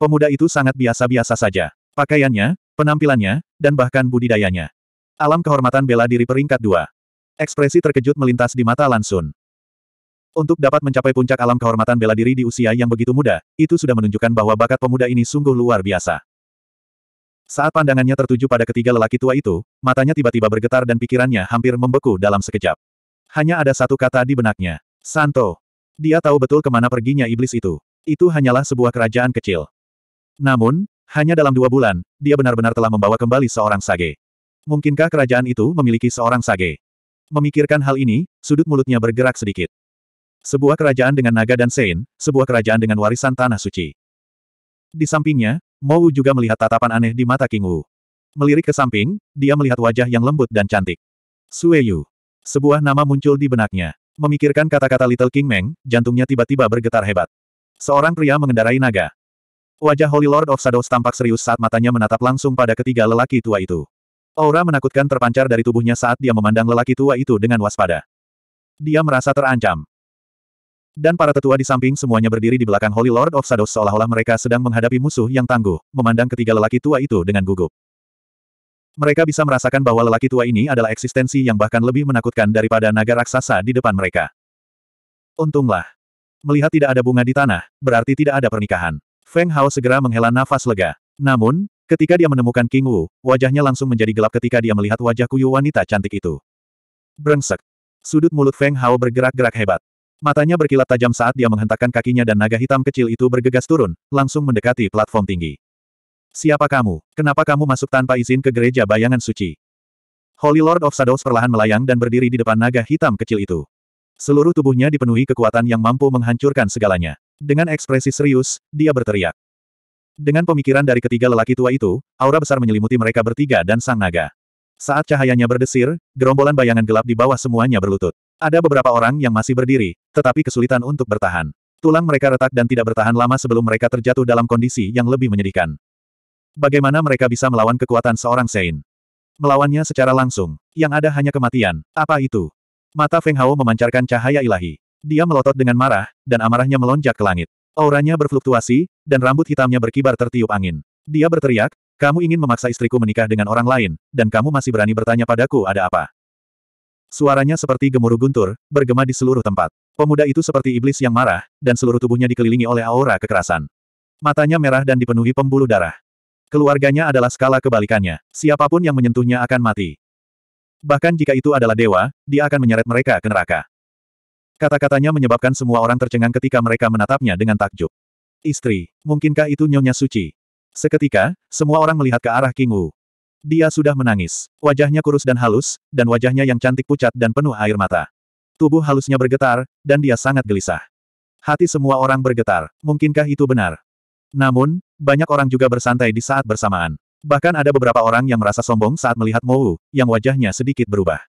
Pemuda itu sangat biasa-biasa saja. Pakaiannya, penampilannya, dan bahkan budidayanya. Alam kehormatan bela diri peringkat dua. Ekspresi terkejut melintas di mata Lan Sun. Untuk dapat mencapai puncak alam kehormatan bela diri di usia yang begitu muda, itu sudah menunjukkan bahwa bakat pemuda ini sungguh luar biasa. Saat pandangannya tertuju pada ketiga lelaki tua itu, matanya tiba-tiba bergetar dan pikirannya hampir membeku dalam sekejap. Hanya ada satu kata di benaknya. Santo. Dia tahu betul kemana perginya iblis itu. Itu hanyalah sebuah kerajaan kecil. Namun, hanya dalam dua bulan, dia benar-benar telah membawa kembali seorang sage. Mungkinkah kerajaan itu memiliki seorang sage? Memikirkan hal ini, sudut mulutnya bergerak sedikit. Sebuah kerajaan dengan naga dan sein, sebuah kerajaan dengan warisan tanah suci. Di sampingnya, Mou juga melihat tatapan aneh di mata King Wu. Melirik ke samping, dia melihat wajah yang lembut dan cantik. Sue Yu. Sebuah nama muncul di benaknya. Memikirkan kata-kata Little King Meng, jantungnya tiba-tiba bergetar hebat. Seorang pria mengendarai naga. Wajah Holy Lord of Shadows tampak serius saat matanya menatap langsung pada ketiga lelaki tua itu. Aura menakutkan terpancar dari tubuhnya saat dia memandang lelaki tua itu dengan waspada. Dia merasa terancam. Dan para tetua di samping semuanya berdiri di belakang Holy Lord of Shadows seolah-olah mereka sedang menghadapi musuh yang tangguh, memandang ketiga lelaki tua itu dengan gugup. Mereka bisa merasakan bahwa lelaki tua ini adalah eksistensi yang bahkan lebih menakutkan daripada naga raksasa di depan mereka. Untunglah. Melihat tidak ada bunga di tanah, berarti tidak ada pernikahan. Feng Hao segera menghela nafas lega. Namun, ketika dia menemukan King Wu, wajahnya langsung menjadi gelap ketika dia melihat wajah kuyu wanita cantik itu. Brengsek. Sudut mulut Feng Hao bergerak-gerak hebat. Matanya berkilat tajam saat dia menghentakkan kakinya dan naga hitam kecil itu bergegas turun, langsung mendekati platform tinggi. Siapa kamu? Kenapa kamu masuk tanpa izin ke gereja bayangan suci? Holy Lord of Shadows perlahan melayang dan berdiri di depan naga hitam kecil itu. Seluruh tubuhnya dipenuhi kekuatan yang mampu menghancurkan segalanya. Dengan ekspresi serius, dia berteriak. Dengan pemikiran dari ketiga lelaki tua itu, aura besar menyelimuti mereka bertiga dan sang naga. Saat cahayanya berdesir, gerombolan bayangan gelap di bawah semuanya berlutut. Ada beberapa orang yang masih berdiri, tetapi kesulitan untuk bertahan. Tulang mereka retak dan tidak bertahan lama sebelum mereka terjatuh dalam kondisi yang lebih menyedihkan. Bagaimana mereka bisa melawan kekuatan seorang Sein? Melawannya secara langsung, yang ada hanya kematian. Apa itu? Mata Feng Hao memancarkan cahaya ilahi. Dia melotot dengan marah, dan amarahnya melonjak ke langit. Auranya berfluktuasi, dan rambut hitamnya berkibar tertiup angin. Dia berteriak, kamu ingin memaksa istriku menikah dengan orang lain, dan kamu masih berani bertanya padaku ada apa. Suaranya seperti gemuruh guntur, bergema di seluruh tempat. Pemuda itu seperti iblis yang marah, dan seluruh tubuhnya dikelilingi oleh aura kekerasan. Matanya merah dan dipenuhi pembuluh darah. Keluarganya adalah skala kebalikannya, siapapun yang menyentuhnya akan mati. Bahkan jika itu adalah dewa, dia akan menyeret mereka ke neraka. Kata-katanya menyebabkan semua orang tercengang ketika mereka menatapnya dengan takjub. Istri, mungkinkah itu Nyonya Suci? Seketika, semua orang melihat ke arah King Wu. Dia sudah menangis. Wajahnya kurus dan halus, dan wajahnya yang cantik pucat dan penuh air mata. Tubuh halusnya bergetar, dan dia sangat gelisah. Hati semua orang bergetar, mungkinkah itu benar? Namun, banyak orang juga bersantai di saat bersamaan. Bahkan ada beberapa orang yang merasa sombong saat melihat Mou, yang wajahnya sedikit berubah.